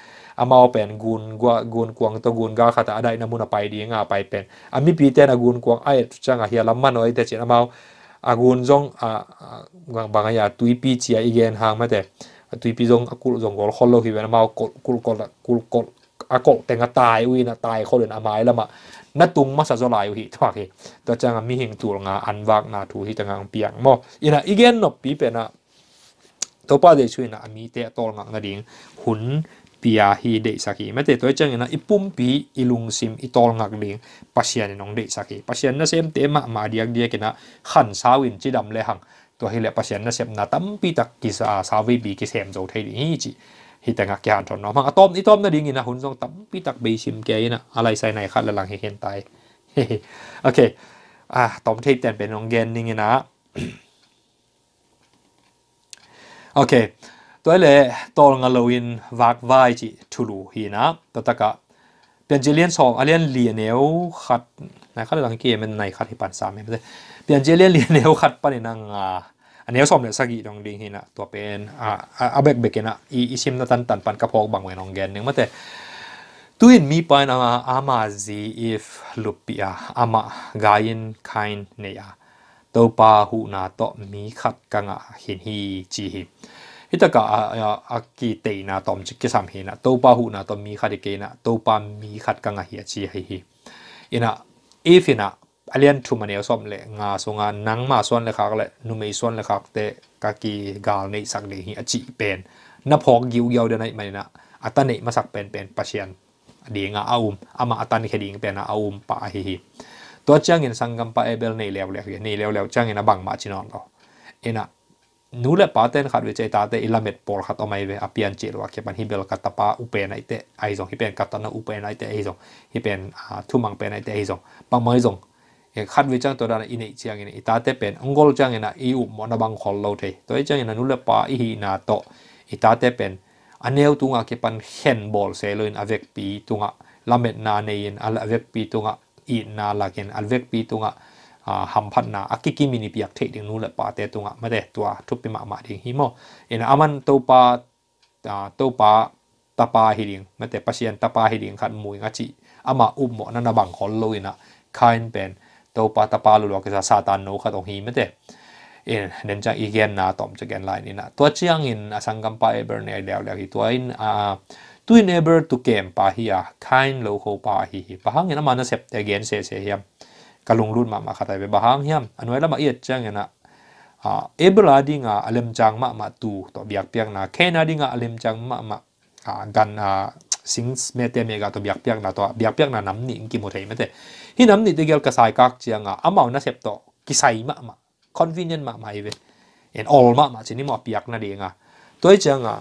อามาเป็นกุนกัวกุนกวงตักุนกาขตาอะไยนมุนไปดีงาไปเป็นอามีปีเตนกุนกวงไอจังอาเฮียลัมมันไอเตเจนอามาอากุนจงอาบางอย่างตุยปีเจียอีเกนหางมาแต่ตุยปีจงกุลจงกอลคอลโลฮีเวนอามากุลกุลกอลกุลกอลอากลแตงตายอุยนะตายเขาเดินอามายละมะนัตุงมาสะสลายอุ้ยทว่าเฮตัวจังมีหิงตัวงาอันวากนาถูฮิจังงเปียงมออีน่ะอีเกนนบปีเป็นอ่ะตัวป้าเดช่วยนะมีเตะตัวหงักนาดิ่งหุ่นปียฮีเดสักีไม่เตะตัวเจ้าเนี่ยนะอีปุ่มปีอีลุงซิมอีตัวหงักดิ่งปัสยานน้องเดสักีปัสยานนั่นเซมเตะมามาเดียกเดียกันนะขันสาวินจีดำเลยหังตัวเฮเลปัสยานนั่นเซมนะตั้มปีตักกิสาสาวิบีกิเซมโจเทียดิ่งจีฮิตงักยานทอนน้องมังอตอมอีตอมนั่นดิ่งนะหุ่นทรงตั้มปีตักบีซิมแกนะอะไรใส่ในขัดละหลังเห็นตายโอเคอ่ะตอมเทียบแต่เป็นน้องเกนนี่นะโอเค ตัวเลยตัเงาลวินวักไวยจิทุลูฮีนะตัวตะกะเปลี่ยนเจเลียนสองอเลียนเลียเนวขัดนะครับหลังเกมมันในขัดที่ปันสามเมง่เปลี่ยนเจเลียนเลียเนวขัดปันนางอ่ะอันนี้สมเนี่ยสกิดองดิงฮีนะตัวเป็นอ่าอาเบกเบกเนะอีอีชิมตันตันปันกระพอกบางเวนองแกนนึงมาแต่ตุยนมีปันอาอามาซีอีฟลุปปอาอามาไกนไคน์เนียตปาหูนาโตมีขัดกังอะเห็นฮีจีฮีฮิตกะอากิเตนาตอมจิกิสามเห็นะตปาหูนาตอมีขัดเกนะตปามีขัดกังอะเฮียจีอินะเอฟินะอเลียนทูมันเอลซอมเลยงาสงานังมาส่วนเลยครับเลยนุเมส่วนเลยครับแต่กากีกาลในสักเดียหิอจีเป็นนพอกยิวเยาวเดนไนไม่นะอัตเนมาสักเป็นเป็นปัเชียนเดียงอาอุมอามาอัตเนคดีงเป็นอาอุมปะฮีฮีตัวจังเงินสังกัมปะเอเบลนี่เลวเลวนี่เลวเลวจังเงินบังมาชินอนเราเอ็นะนู่นแหละป้าเตนขัดเวจตาเตอิลาเม็ดปอลขัดเอาไม่เวอเปียนเจลวะเก็บันฮิเบลกัตตาปาอุเปนไอเตไอซองฮิเป็นกัตตานาอุเปนไอเตไอซองฮิเป็นทุ่มังเป็นไอเตไอซองปังไม่ซองเอขัดเวจังตัวนั้นอินเอจียงินอิตาเตเป็นองกอลจังเงินอีอุมอนบังคอลโลเทตัวจังเงินนู่นแหละป้าอีฮีนาโตอิตาเตเป็นอันเนวตุงะเก็บันเฮนบอลเซลินอเวกปีตุงะลามิดนาเนียนอเวกปีตุงะอีนาลากินอัลเวกปีตุงะหัมพันนาอากิกิมินิปียกเทดิงนู้นละปาเตตุงะไม่ได้ตัวทุบปีมาหมาดิงฮิโมเอ็นอามันตัวปาตัวปาตาปาฮิดิงไม่แต่ปัสยันตาปาฮิดิงขัดมวยงัจิอามาอุบหมอนันบังคอนลุยนะคายนเป็นตัวปาตาปาลุลวกิซาซาตานโนขัดองฮีไม่แต่เอ็นเดนจังอีเกนนาตอมจะแกนไลน์นี่นะตัวเชียงอินอสังกัมปาเอเบอร์เนียเดียวเดียวที่ตัวอินอ่า tu neighbor tu kem pa hi a kind lo ho pa hi hi bahang ina mana sep again se se hiam kalung lun ma ma khatai be bahang hiam anoi lama iet chang ina a ebla dinga alem chang ma ma tu to biak piang na kena dinga alem chang ma ma a gan a sing me te me ga to biak piang na to biak piang na nam ni ki mo thei me te hi nam ni te gel ka sai kak chiang a amau na sep to ki sai ma ma convenient ma mai ve and all ma ma chini mo piak na de nga toi chang a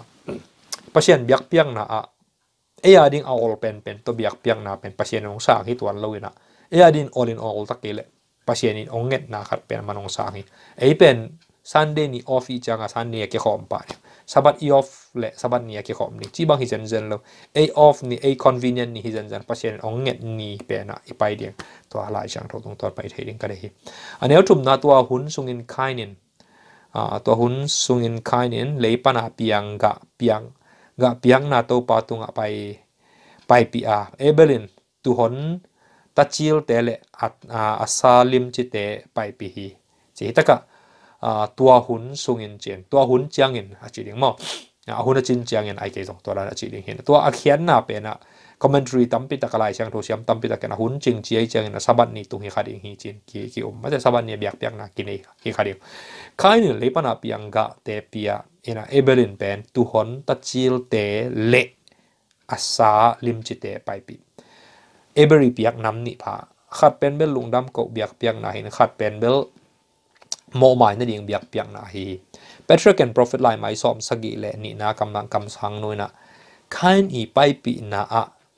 pasien biak piang na a eia ding all pen pen to biak piang na pen pasien ong sa ki tuan lawina eia din all in all ta kile, pasien in onget na khat pen manong sa hi ei pen sunday ni off i changa sunday ke khom pa sabat i off le sabat ni ke khom ni chi bang hi zen zen lo ei off ni ei convenient ni hi zen zen ong onget ni pe na i pai ding to ala chang tho tong tor pai thei ding ka de hi anel thum na tua hun sungin kainin ah, a to hun sungin kainin leipa na piang ga piang ga piang na to pa tunga pai pai pi a ebelin tu hon ta chil te le at a salim chi te pai pi hi chi ta ka tua hun sung in chen tua hun chiang in a chi ding mo a hun a chin chiang in ai ke song tua la a chi ding hin tua a khian na pe na commentary tam pi ta ka lai chang tho siam tam pi ta ka hun ching chi ai chiang in sabat ni tu hi kha ding hi chin ki ki um ma sabat ni biak piang na ki nei hi kha ding khai ni le pa na piang ga te pia เอนะเอเบลินเป็นตุหนตัดจิลเตเละอาสาลิมจิตเตไปปิดเอเบริเปียกน้ำนิพาขัดเป็นเบลลุงดำกบเบียกเปียกนาหินขัดเป็นเบลโมหมายนั่นเองเบียกเปียกนาหีเปทรกันโปรฟิตไลน์ไม่สอมสกิเลนินากำลังกำสังนู่นนะขันอีไปปีนา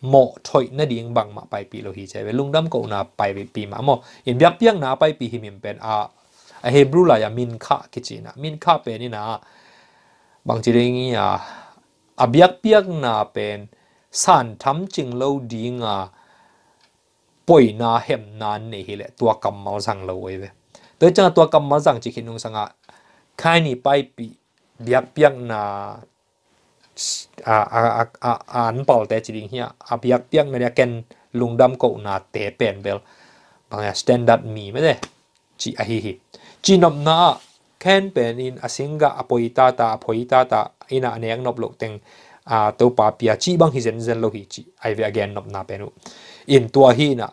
โมถอยนั่นเองบังมาไปปีโลฮิตใช่เบลลุงดำกบนาไปปีมาโมเห็นเบียกเปียกนาไปปีหิมิมเป็นอาเฮบรูลายามินคากิจินะมินคาเป็นนี่นะ bằng chỉ riêng à ah, à biếc biếc na pen san thắm chừng lâu đi ah, ngà bồi na hem na nè hi lệ tua cầm máu rằng lâu ấy về tới chừng tua cầm máu rằng chỉ khi nung sang à khai nỉ pai pi biếc biếc na à à à à anh bảo tế chỉ riêng hi à biếc biếc này ken lùng đâm cậu na té pen vel bằng à stand up mới đấy chỉ à hi hi chỉ nằm na khen pen in asinga apoita ta apoita ta ina aneng nop lok teng a to pa pia chi bang hi zen zen lo hi chi ai ve again nop na penu in tua hi na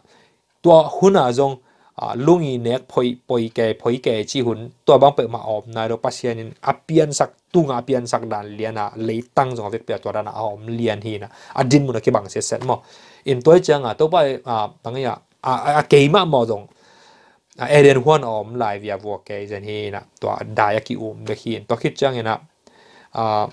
tua huna zong a lungi nek phoi poi ke phoi ke chi hun tua bang pe ma om na ro pasian in apian sak tunga apian sak dan liana lei tang zong vek pia tua dana om lian hi na adin mun ke bang se set mo in toi chang a to pa a bang ya a a keima mo zong à Eden er er huan om lại via vua cái dân hi na tọa đại kỳ um hiền tọa khít chăng na à ah,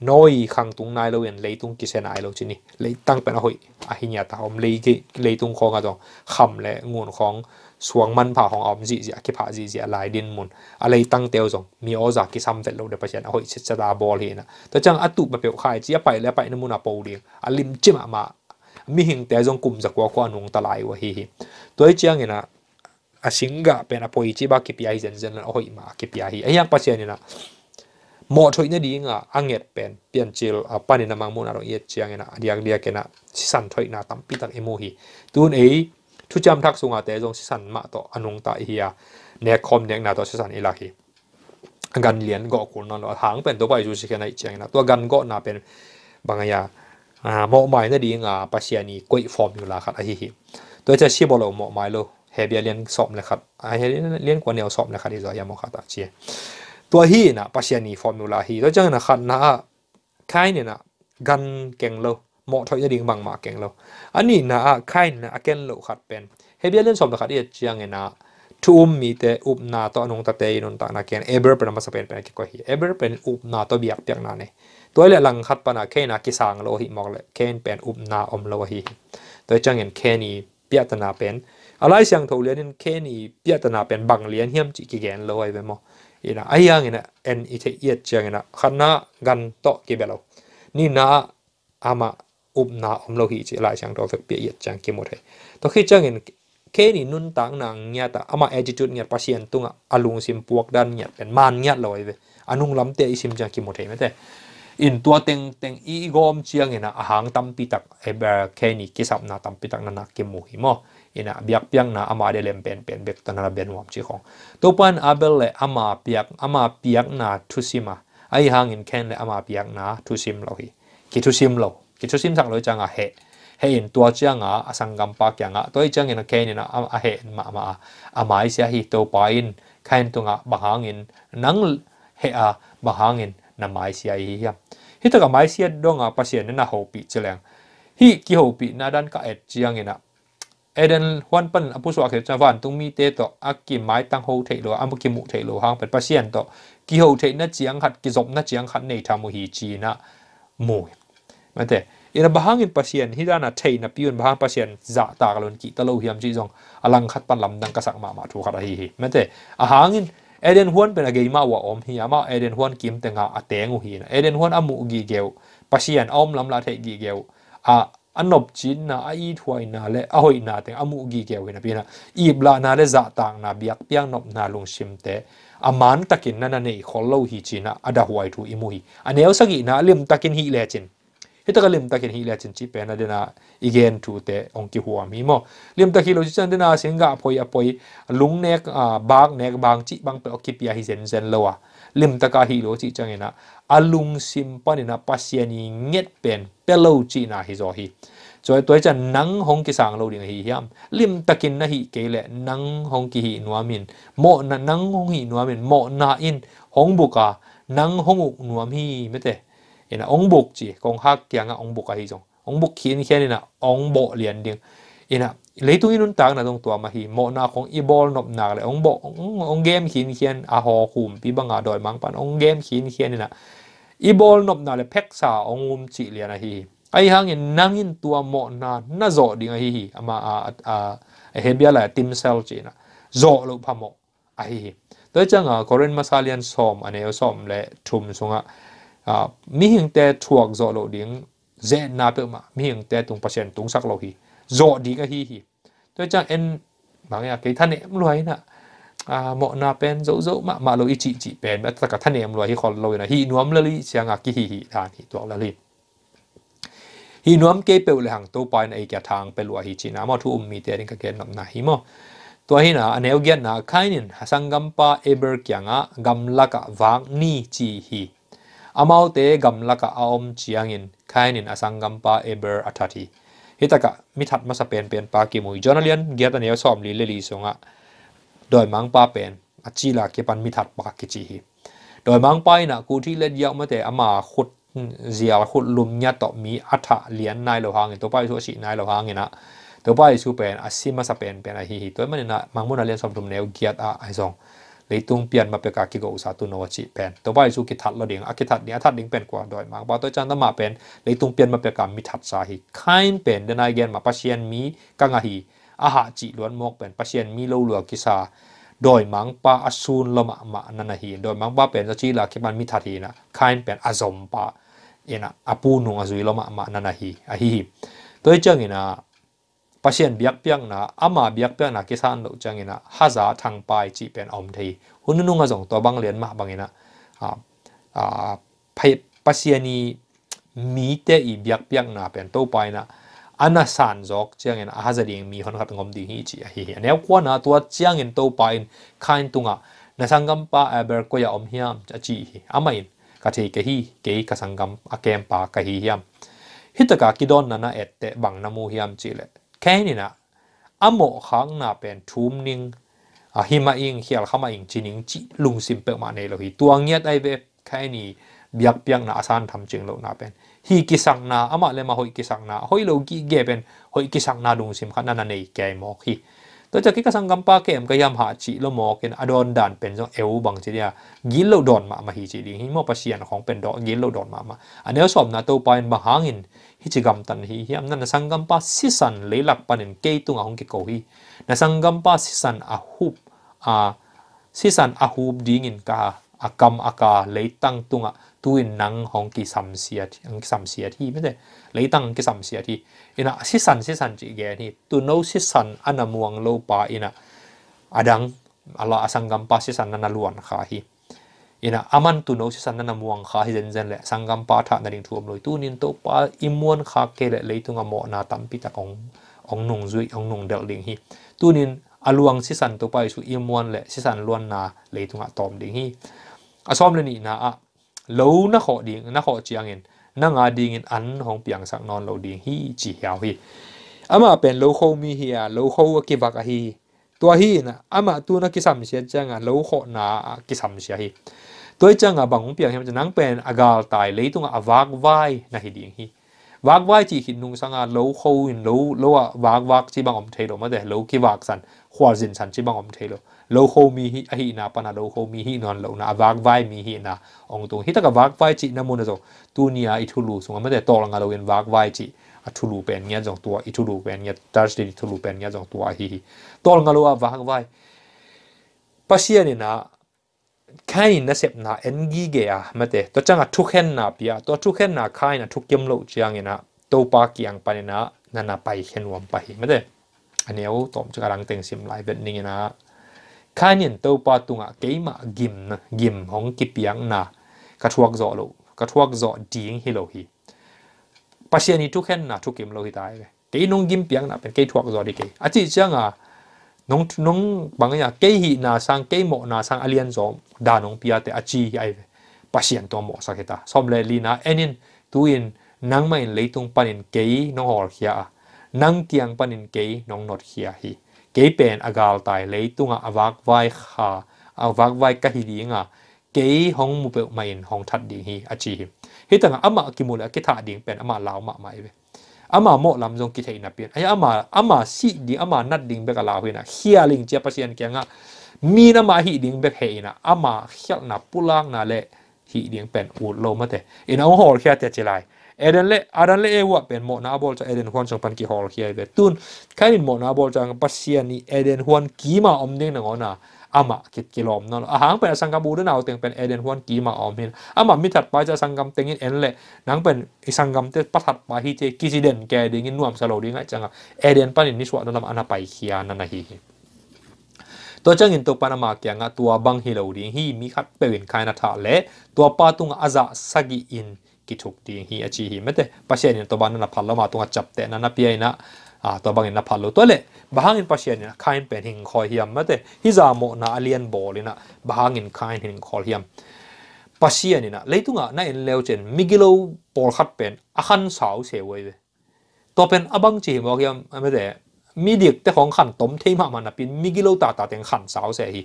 noi khang tung nai lo yên lấy tung kia sen ai lo nè lấy tăng bên hội à hi ta om lấy lấy tung khó cả rồi khẩm lệ nguồn khoang xuống mân phá hong om dị dị cái phá dị dị lại điên mồn lấy tăng tiêu rồi mi ô giả cái xăm vẹt lâu để bây giờ hội chết ra bò liền tọa chăng ắt tụ bà biểu khai chỉ phải lấy phải nó muốn à bầu liền à lim chim mà mi hình tế dòng cùng giặc quá qua nung ta lại wa hi hi tôi chăng na asinga pena poi chi ba kpi zen zen ho ma kpi ai yang pasien na mo thoi na dinga anget pen pian chil a pani na mang mona ro ye chiang na adiang dia kena san thoi na tam pi tak emo hi tun ei thu cham thak sunga te jong san ma to anung ta hi ya ne khom nek na to san ila hi gan lien go ko na lo hang pen do bai ju si kena chiang na to gan go na pen bangaya a mo mai na dinga pasiani koi formula khat a hi hi to cha si bolo mo mai lo เฮเบียเรียนสอบเลยครับอาเฮเบียเลียนกว่าแนวสอบเลยครับที่จะยามองขาตาดเชียตัวฮีนะปัจจันีฟอร์มูลาฮีแล้วจ้าหน้าขันนะใครเนี่ยนะกันเก่งเลยหมาะถอยจะดึงบางหมาเก่งเลยอันนี้นะค่ายนะเก่งเลยขัดเป็นเฮเบียเรียนสอบเลยครับที่จะยังไงนะทุ่มมีแต่อุบนาตอนงตะเตยนนตะนาเกนเอเบอร์เป็นมาสเปนเป็นกิโกฮีเอเบอร์เป็นอุบนาต่อเบียกเบียกนาเนเองตัวเลกหลังขัดปนาเค่นากิสางโลหิมอกเลยแค่เป็นอุบนาอมโลหิตัวจังเห็นแค่นี้เปียตนาเป็น alai siang tho lian in ke ni pia ta na pen bang lian hiam chi ki gen lo ai ve mo ina ai yang ina en i the yet chang ina khana gan to ki belo ni na ama up na om lo hi chi lai siang tho pia yet chang ki mo the to khi chang in ke ni nun tang na nya ta ama attitude nya pasien tunga alung sim puak dan nya pen man nya lo ai ve anung lam te isim chang ki mo the me te in tua teng teng i gom chiang ina ahang tam pi tak e ba ke ni ki sap na tam pi tak na na ki mo hi ina biak na ama de lem pen pen bek tan la ben wam chi khong to pan abel le ama piak ama piak na thu sima ai hang in ken le ama piak na thu sim lo hi ki thu sim lo ki thu sim sang lo changa he he in tua changa asangam pa kyanga toi chang in ken in a he ma ma ama ai sia hi to pa in kain tunga in nang he a bahang in na mai sia hi ya hi to ka mai sia donga pasien na ho hi ki ho na dan ka et chiang Eden huan pan apu so akhe chawan tung mi te to akki mai tang ho thei lo amu ki mu thei lo hang pet pasien to ki ho thei na chiang hat ki zop na chiang khat nei thamu hi chi na mu ma te ina bahang in pasien hi dana thei na piun bahang pasien za ta kalon ki talo hiam chi jong alang khat pan lam dang ka sak ma ma thu khat hi hi ma te a hang in Eden huan pen agei ma wa om hi ama Eden huan kim tenga ateng u hi na Eden huan amu gi geu pasien om lam la thei gi geu a န်နော့ဂျင်နာအီထွိုင်နာလေအဟွိနာတဲ့အမှုအကြီးကဲဝေနပြနာအီဘလာနာလေဇာတန်နာဘျက်ပြန်နော့နာလုံရှင်တဲ့အမန်တကင်နနနေခေါ်လို့ဟီချီနာအဒဟွိုင်ထူအီမူဟီအနေအစကီနာလင်တကင်ဟီလေချင်ဟိတကလင်တကင်ဟီလေချင်ချီပဲနာဒနာအဂန်ထူတဲ့အုံကီဟွာမီမောလင်တကီလိုချန်ဒနာစင်ကအပွိအပွိလုံနက်ဘာကနက်ဘန်ချီဘန်ပေအကိပီယာဟီဇန်ဇန်လောဝါလင်တကာဟီလိုချီချန်ငေနာ alung sim panina pasiani nget pen pelo chi na hi zo hi choi toi cha nang hong ki sang lo ding hi hiam lim takin na hi ke le nang hong ki hi nuamin mo na nang hong hi nuamin mo na in hong buka nang hong uk nuam hi mete ena ong bok chi kong hak kyang ong buka hi jong ong bok khin khian ina ong bo lian ding ina leitu inun tak na dong tua ma hi mo na khong i bol nop na le ong bo ong game khin khian a ho khum pi banga doi mang pan ong game khin khian ina ibol nop na le phek sa ongum chi lian a hi ai hang in nang in tua mo na na zo ding a hi hi ama a à, a à, a à, hebia la tim cell chi na zo lo pha mo a hi hi tới chăng ở Korean Masalian som anh ấy som lệ chùm xuống ạ à mi hình te thuộc zo lo ding dễ na pe mà mi hình te tung patient tung sắc lo hi zo đi cái hi hi tới chăng en bằng cái thân em loài nè à mọ na pen dấu dấu mà mà ý chị chị pen bắt cả thân em loài hi khỏi lối là hi nuông lơ li xiang à kỳ hi hi đàn hi tuộc lơ li hi nuông kế bèo là hàng tàu bay này cả thang bèo loài hi chỉ nào mà thu um mi tiền cái nằm na hi mo tua hi na anh yêu gian na khai nín sang gam pa eber kia ngã gam la vang ni chỉ hi amau te gam la cả aom chiang in khai nín sang gam pa eber atati hitaka mithat masa pen pen pa ki mui jonalian giat anh yêu som li le li songa โดยมังป้าเป็นอาชีลาเกบันมิถัดปากกิจีฮีโดยมังไปนะกูที่เล็ดเยอะมาแต่อามาขุดเสียขุดลุมเนี่ยต่อมีอัฐเหรียญนายเหลวหางเงตัวไปสุวชีนายเหลวหางเงนะตัวไปสูเป็นอาชิมาสเป็นเป็นอะไรฮีตัวมันนะมังมุนเรียนสมดุลแนวเกียรติอาไอซองเลยตุงเปลี่ยนมาเป็นกากิโกอุสาตุนวชิเป็นตัวไปสูกิทัดเราเดียงอากิทัดเนี่ยทัดเดียงเป็นกว่าโดยมังบาตัวจันทมาเป็นเลยตุงเปลี่ยนมาเป็นกามิถัดสาหิขายเป็นเดนายเกนมาปัชเชียนมีกังอาฮีอาหาจิล้วนมกเป็นปัชเชียนมีโลลวงกิซาโดยมังปาอซูนลมะมะนันหีโดยมังปาเป็นจะจีลาคิบันมิทัดีนะคายเป็นอาสมปาเอนะอปูนุงอซุยลมะมะนันหีอหิหตัวเจ้าเงินะปัะเชียนเบียกเปียงนะอามาเบียกเปียงนะกิสานโลจังเงินะฮาซาทางไปจีเป็นอมทีหุ่นนุ่งอสงตัวบางเหรียญมาบางเงินะอ่าอ่าปัะเชียนีมีเตอีเบียกเปียงนะเป็นตัวไปนะ ana san zok chiang en aha zading mi hon khat ngom di hi chi hi ane kwa na to chiang en to pa in khain tunga na sangam pa aber ko ya om hiam cha chi hi amain ka the ke hi ke ka sangam akem pa ka hi hiam hitaka kidon na na ette bang na mu hiam chi le kaini na amo khang na pen thum ning a hima ing hial khama ing chining chi lung sim pe ma nei lo hi tuang yat ai ve kaini biak piang na asan tham ching lo na pen ฮีกิสังนาอามาเลมาหอยกิสังนาหอยโลกิเกเป็นหอยกิสังนาดุงสิมขันนันในแกมอกฮีตัวจากกิกสังกัมปาเกมก็ยามหาจิโลมอกเนอดอนดานเป็นจงเอวบางจีเจียกิโลดอนมามาฮีจีดีฮีมอปเชียนของเป็นดอกกิโลดอนมามา อันนี้สอบนาตัวไปบางหางินฮิจิกัมตันฮีฮิอันนั้นสังกัมปาสิสันเลลักปันเนเกตุงอาะของกิโกฮีนสังกัมปาสิสันอาหุบอาสิสันอาหุบดีงินกา akam aka lấy tăng tung ạ tu in nang hong ki sam sia ang sam sia thi mới thế lấy tăng cái sam sia thi ina si san si san chị ghé thì tu no si san ana muang lo pa ina adang ala asangam pa si san nana luan kha hi ina aman tu no si san nana muang kha hi zen zen le sangam pa tha na ding thuam loi tu nin to pa imuan kha ke le lấy tunga mo na tam pi ta ong ong nong zui ong nong del ding hi tu nin aluang si san to pa su imuan le si san luan na lấy tunga tom ding hi อาซอมเลยนี่นะอะเลานักขอดีนักขอเจียงเงินนั่งอาดีเงินอันของเปียงสักนอนเราดีฮีจีเยาวฮีอามาเป็นเลาเขามีเฮียเลาเขากิบักฮีตัวฮีนะอามาตัวนักกิสัมเสียจังอะเลาขอนากิสัมเสียฮีตัวจังอะบางหงเปียงเห็จะนั่งเป็นอากาลตายเลยตัวอะวากไว้นะฮีดีฮีวากไว้จีขินนุงสังอะเลาเขาอินเลาเลาอะวากวากที่บางอมเทโลมาแต่เลากิบักสันขวารินสันที่บางอมเทโล lohomi hi ahi na pana lohomi hi non lo na avak vai mi hi na ong tung hi taka vak vai chi na mo na zo tu nia i thulu so ma de tol nga lo in vak vai chi a thulu pen nya jong tua i thulu pen nya tar de thulu pen nya jong tua hi hi tol nga lo a vak vai pasia ni na kai na sep na engi ge a ma de to changa thukhen na pia to thukhen na kai na thukyam lo chiang na to pa kiang pa ni na na na pai khen wam pa hi ma de อันนี้ผมจะกำลังแต่งซิมไลฟ์เว็ดนี้นะ khai nhìn tàu pa tung à cái mà gim na gim hong kịp yang na cắt thuốc rõ lộ cắt thuốc rõ điên hi lộ hi bác sĩ này chú khen na chú kim lộ hi tai cái nong gim piang na bên cái thuốc rõ đi cái à chỉ chẳng à nong nong bằng nhà cái hi na sang cái mộ na sang alien rõ đa nong pia te à chỉ ai bác sĩ anh to mộ sao cái ta xong lại lina enin tuin nang mai lấy tung panin cái nông hor kia nang tiang panin cái nong nốt kia hi ge pen agal tai le tunga awak vai kha awak vai ka hi ding a ge hong mu pe mai in hong that ding hi achi hi he tang ama ki mu la ki tha ding pen ama lao ma mai be ama mo lam jong ki thei na pen ai ama ama si di ama nat ding be ka lao hina hialing che pasien kya nga mi na ma hi ding be he na ama hial na pulang na le hi ding pen u lo ma te in au hor kya te chilai เอเดนเล่อาดันเล่เอวะเป็นโมนาบอลจากเอเดนฮวนส่งปันกีฮอลเฮียเดตุนแค่นี้โมนาบอลจังปัสเซียนี่เอเดนฮวนกีมาอมเียงนังอนะอามากิดกิโลมนนอาหางเป็นสังกัมบูด้วยนาวเต็งเป็นเอเดนฮวนกีมาออมเียงอามามิถัดไปจะสังกัมเต็งอินเอ็นเล่นังเป็นสังกัมเตปัถัดไปที่เจกิซิเดนแกดิ้งินนวมสโลดิ้งไอจังอ่ะเอเดนปันอินนิสวะนั่นอานาไปเคียนันนะฮีตัวเจ้าเินตัวปานามาเกียงตัวบังฮิโลดิ้งฮีมีคัดเป็นคายนาทาเละตัวปาตุงอาซาสกิอินกิจุกดีฮีอาชีฮีไม่แต่ภาษาเนียตัวบ้านนั้นพัลลมาตัวจับแต่นั้นพี่ไอ้นะอ่าตัวบางนั้นพัลลตัวเละบางอินภาษาเนี่ยข้าอินเป็นหิงคอยเฮียมไม่แต่ฮิจาโมนาเลียนบอลเนะบางอินข้าอินหิงคอยเฮียมภาษาเนี่นะเลยตัวงา่ะนั่นเลวเจนมิกิโลบอลขัดเป็นอาคันสาวเสวยวเลยตัวเป็นอบังจีบอกเฮียมไม่แต่มีเด็กแต่ของขันต้มเที่ยมามันนะเป็นมิกิโลตาตาแต่งขันสาวเสียฮี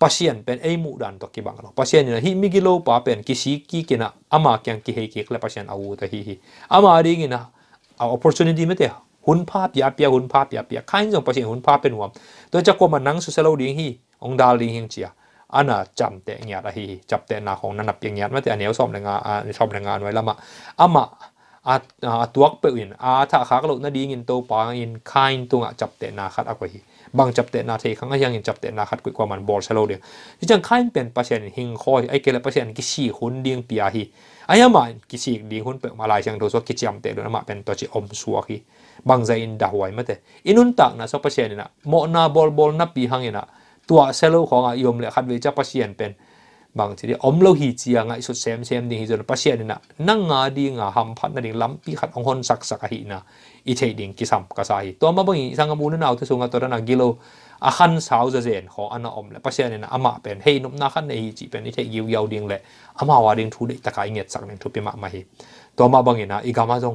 พัศย์ยนเป็นไอ้หมู่ดันตัวกี่บังก์พัศย์ยันนี่นะฮิมิกิโลป้าเป็นกิสิกิกินะอามาเคียงกิเฮกิคลับพัศย์ยนเอาอุตหิฮิอามาดียกินะเอาโอกาสนี้ดีไหมเตะหุ่นภาพยาเปียหุ่นภาพยาเปียใครจะพัศย์ยันหุ่นภาพเป็นหัวตัวจะกลัวมันนั่งสุสานเราดิ้งฮิองดาลิ้งฮิงเจียอันน่ะจำแต่เงียดอะฮิจับแต่หน้าของนันนับเพียงเงียดมาแต่อันนี้เรสอบแรงงานสอบแรงงานไว้ละมะอามาอาตัวเปลี่ยนอาถ้าขาหลุดนั่นดีเงินโตปางอินใายตัวจับแต่หน้าขัดเอาไวบางจับเตะนาเทครั้งก็ยังยังจับเตะนาคัดกุยความมันบอลชโลเดียที่จังข่ายเป็นประชาชนหิงคอยไอเกลประชาชนกิชีคุนเดียงปียฮีไอยามันกิชีดีคุนเปิดมาลายเชียงโทสวกิจยมเตะดนะมาเป็นตัวจีอมสัวฮีบางใจอินดาหวยมั้งเตะอินุนตักนะสประชาชนนะโมนาบอลบอลนับปีหังเนะตัวเซลลของอายมเลยคัดเวจาประชาชนเป็นบางทีเดียอมโลหิตเจียงไอสุดเซมเซมดิฮิจนประชาชนนะนั่งงาดีงาหำพัดนาดิ่งล้ำปีขัดองค์สักสักหินะอีเชดิงกิสัมกษัยตัวมาบังอีสังกบุนนาวที่สูงตรัหนักกิโลอาหันสาวจะเจนของอนาอมและประชาชนนะอมาเป็นเฮนุมนาขันในจีเป็นอีเชยิวยาวดิงและอมาวาดิงทูดิตะกายเงียดสักหนึ่งทุบปีมาไหม่ตัวมาบังอีนะอีกามาจง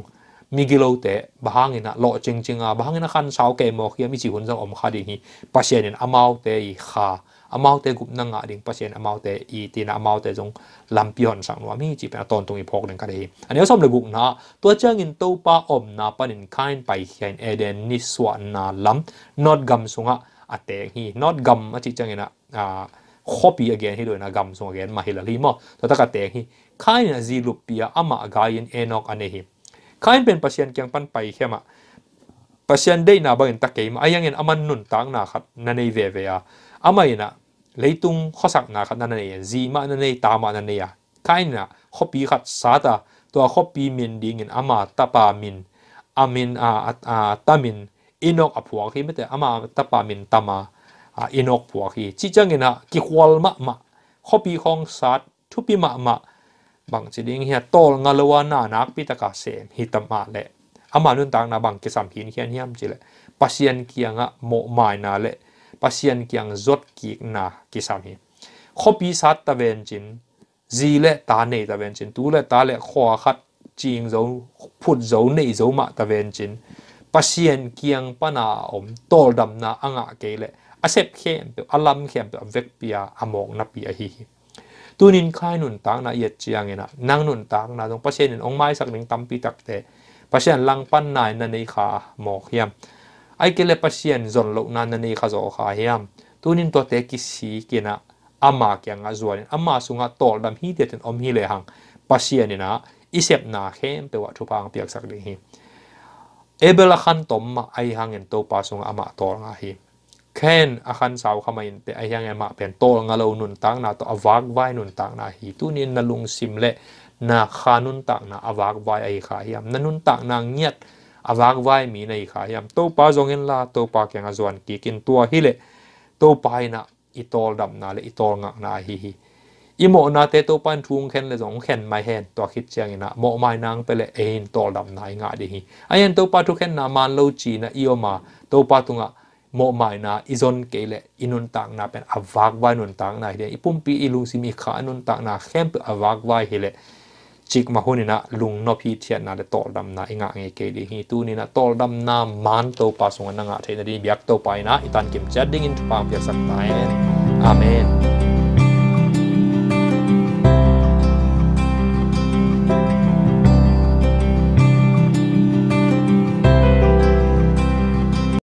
มีกิโลเตะบางอีนะโลจริงจริงอ่ะบางอีนะขันสาวเกมอกี้มีจีหุ่นจะอมขาดิ่ีประชาชนอมาเตะอีขาอามาเตกุมนังอ่ะดิ่งเปอร์เซ็นต์อามาเตอีตีนอามาเตจงลำพปิออนสังวามีจีเป็นตอนตรงอีพกนึ่งก็ได้อันนี้ก็สมเลยกุมนะตัวเจ้าเงินโตปาอมนาปนินคายไปเขียนเอเดนนิสวาณาลำนอดกัมสุงะอัตเตงฮีนอดกัมอาจิเจ้าเงินอ่ะอ่คอปีอีกแกนให้ด้วยนะกัมสุงะีกแกนมาให้ลลีมอตัวตะกัตเตงฮีคายนะจีลุปียอามากายินเอโนกอันนี้ฮีคายเป็นเปอร์เซ็นต์เกียงปันไปเข้มะเปอร์เซ็นต์ได้นาบังอย่าตะเกียมอะอย่างเงินอามันนุนตังนะครับนันในเวเวียอามายน่ะเลยตุงข้อสักนะครับนั่นเองจีมานั่นเองตามานั่นเองค่ายนะข้อปีขัดสาตาตัวข้อปีมินดิเงินอามาตาปามินอามินอาอาตามินอินอกอพวกีไม่แต่อามาตาปามินตามาอินอกพวกีชี้แงเงินอ่ะกิควอลมะมะข้อปีของสัาทุปีมะมะบางจีดิ่งเฮี้ยโตลงาลวานานักปิตกาเสมหิตมาเละอามานุนต่างนะบังกิสัมพินเฮียนเฮียมจิเละปัศยันเกียงอ่ะโมไมนาเละ pasien kiang zot ki na ki sam hi khopi sat ta ven chin zi le ta nei ta ven chin tu le ta le kho khat ching zo phut zo nei zo ma ta ven chin pasien kiang pana om tol dam na anga ke le asep khem pe alam khem pe vek pia among na pi a hi hi tunin khai nun tang na yet chiang ina nang nun tang na dong pasien in ong mai sak ning tam pi tak te pasien lang pan nai na nei kha mok hiam ai kể kele pasien zon lo na nani kha zo kha hiam tunin to te ki si kina ama kya nga zuan ama sunga tol dam hi te ten om hi le hang pasien ina isep na khem pe wa thu pang piak sak ding hi ebela khan tom ma ai hang en to pa sunga ama tol nga hi khen a khan sau khama in te ai hang ema pen tol nga lo nun tang na to awak vai nun tang na hi tunin nalung sim le na khanun tak na awak vai ai kha hiam nanun tak na ngiat avak vai mi nei kha yam to pa zong la to pa kyang azwan ki kin tua hi lệ to pa na itol dam na le itol nga na hi hi imo na te to pan thung khen le zong khen mai hen to khit chiang ina mo mai nang pele le ein tol dam nai nga de hi ayen to pa thu khen na man lo chi na ioma to pa tunga mo mai na izon ke le inun tak na pen avak vai nun tak na hi de ipum pi ilung simi kha nun tak na khem avak vai hi le จิกมาหุ่นนะลุงนอพีเทียนนาเดตอลดำนาเองะเงเกดีฮีตูนี่นะตอลดำนามันโตปัสงนนังะเทนดีเบียกโตไปนะอิตันกิมจัดดิ้งอินทพามเบียสักไยอเมน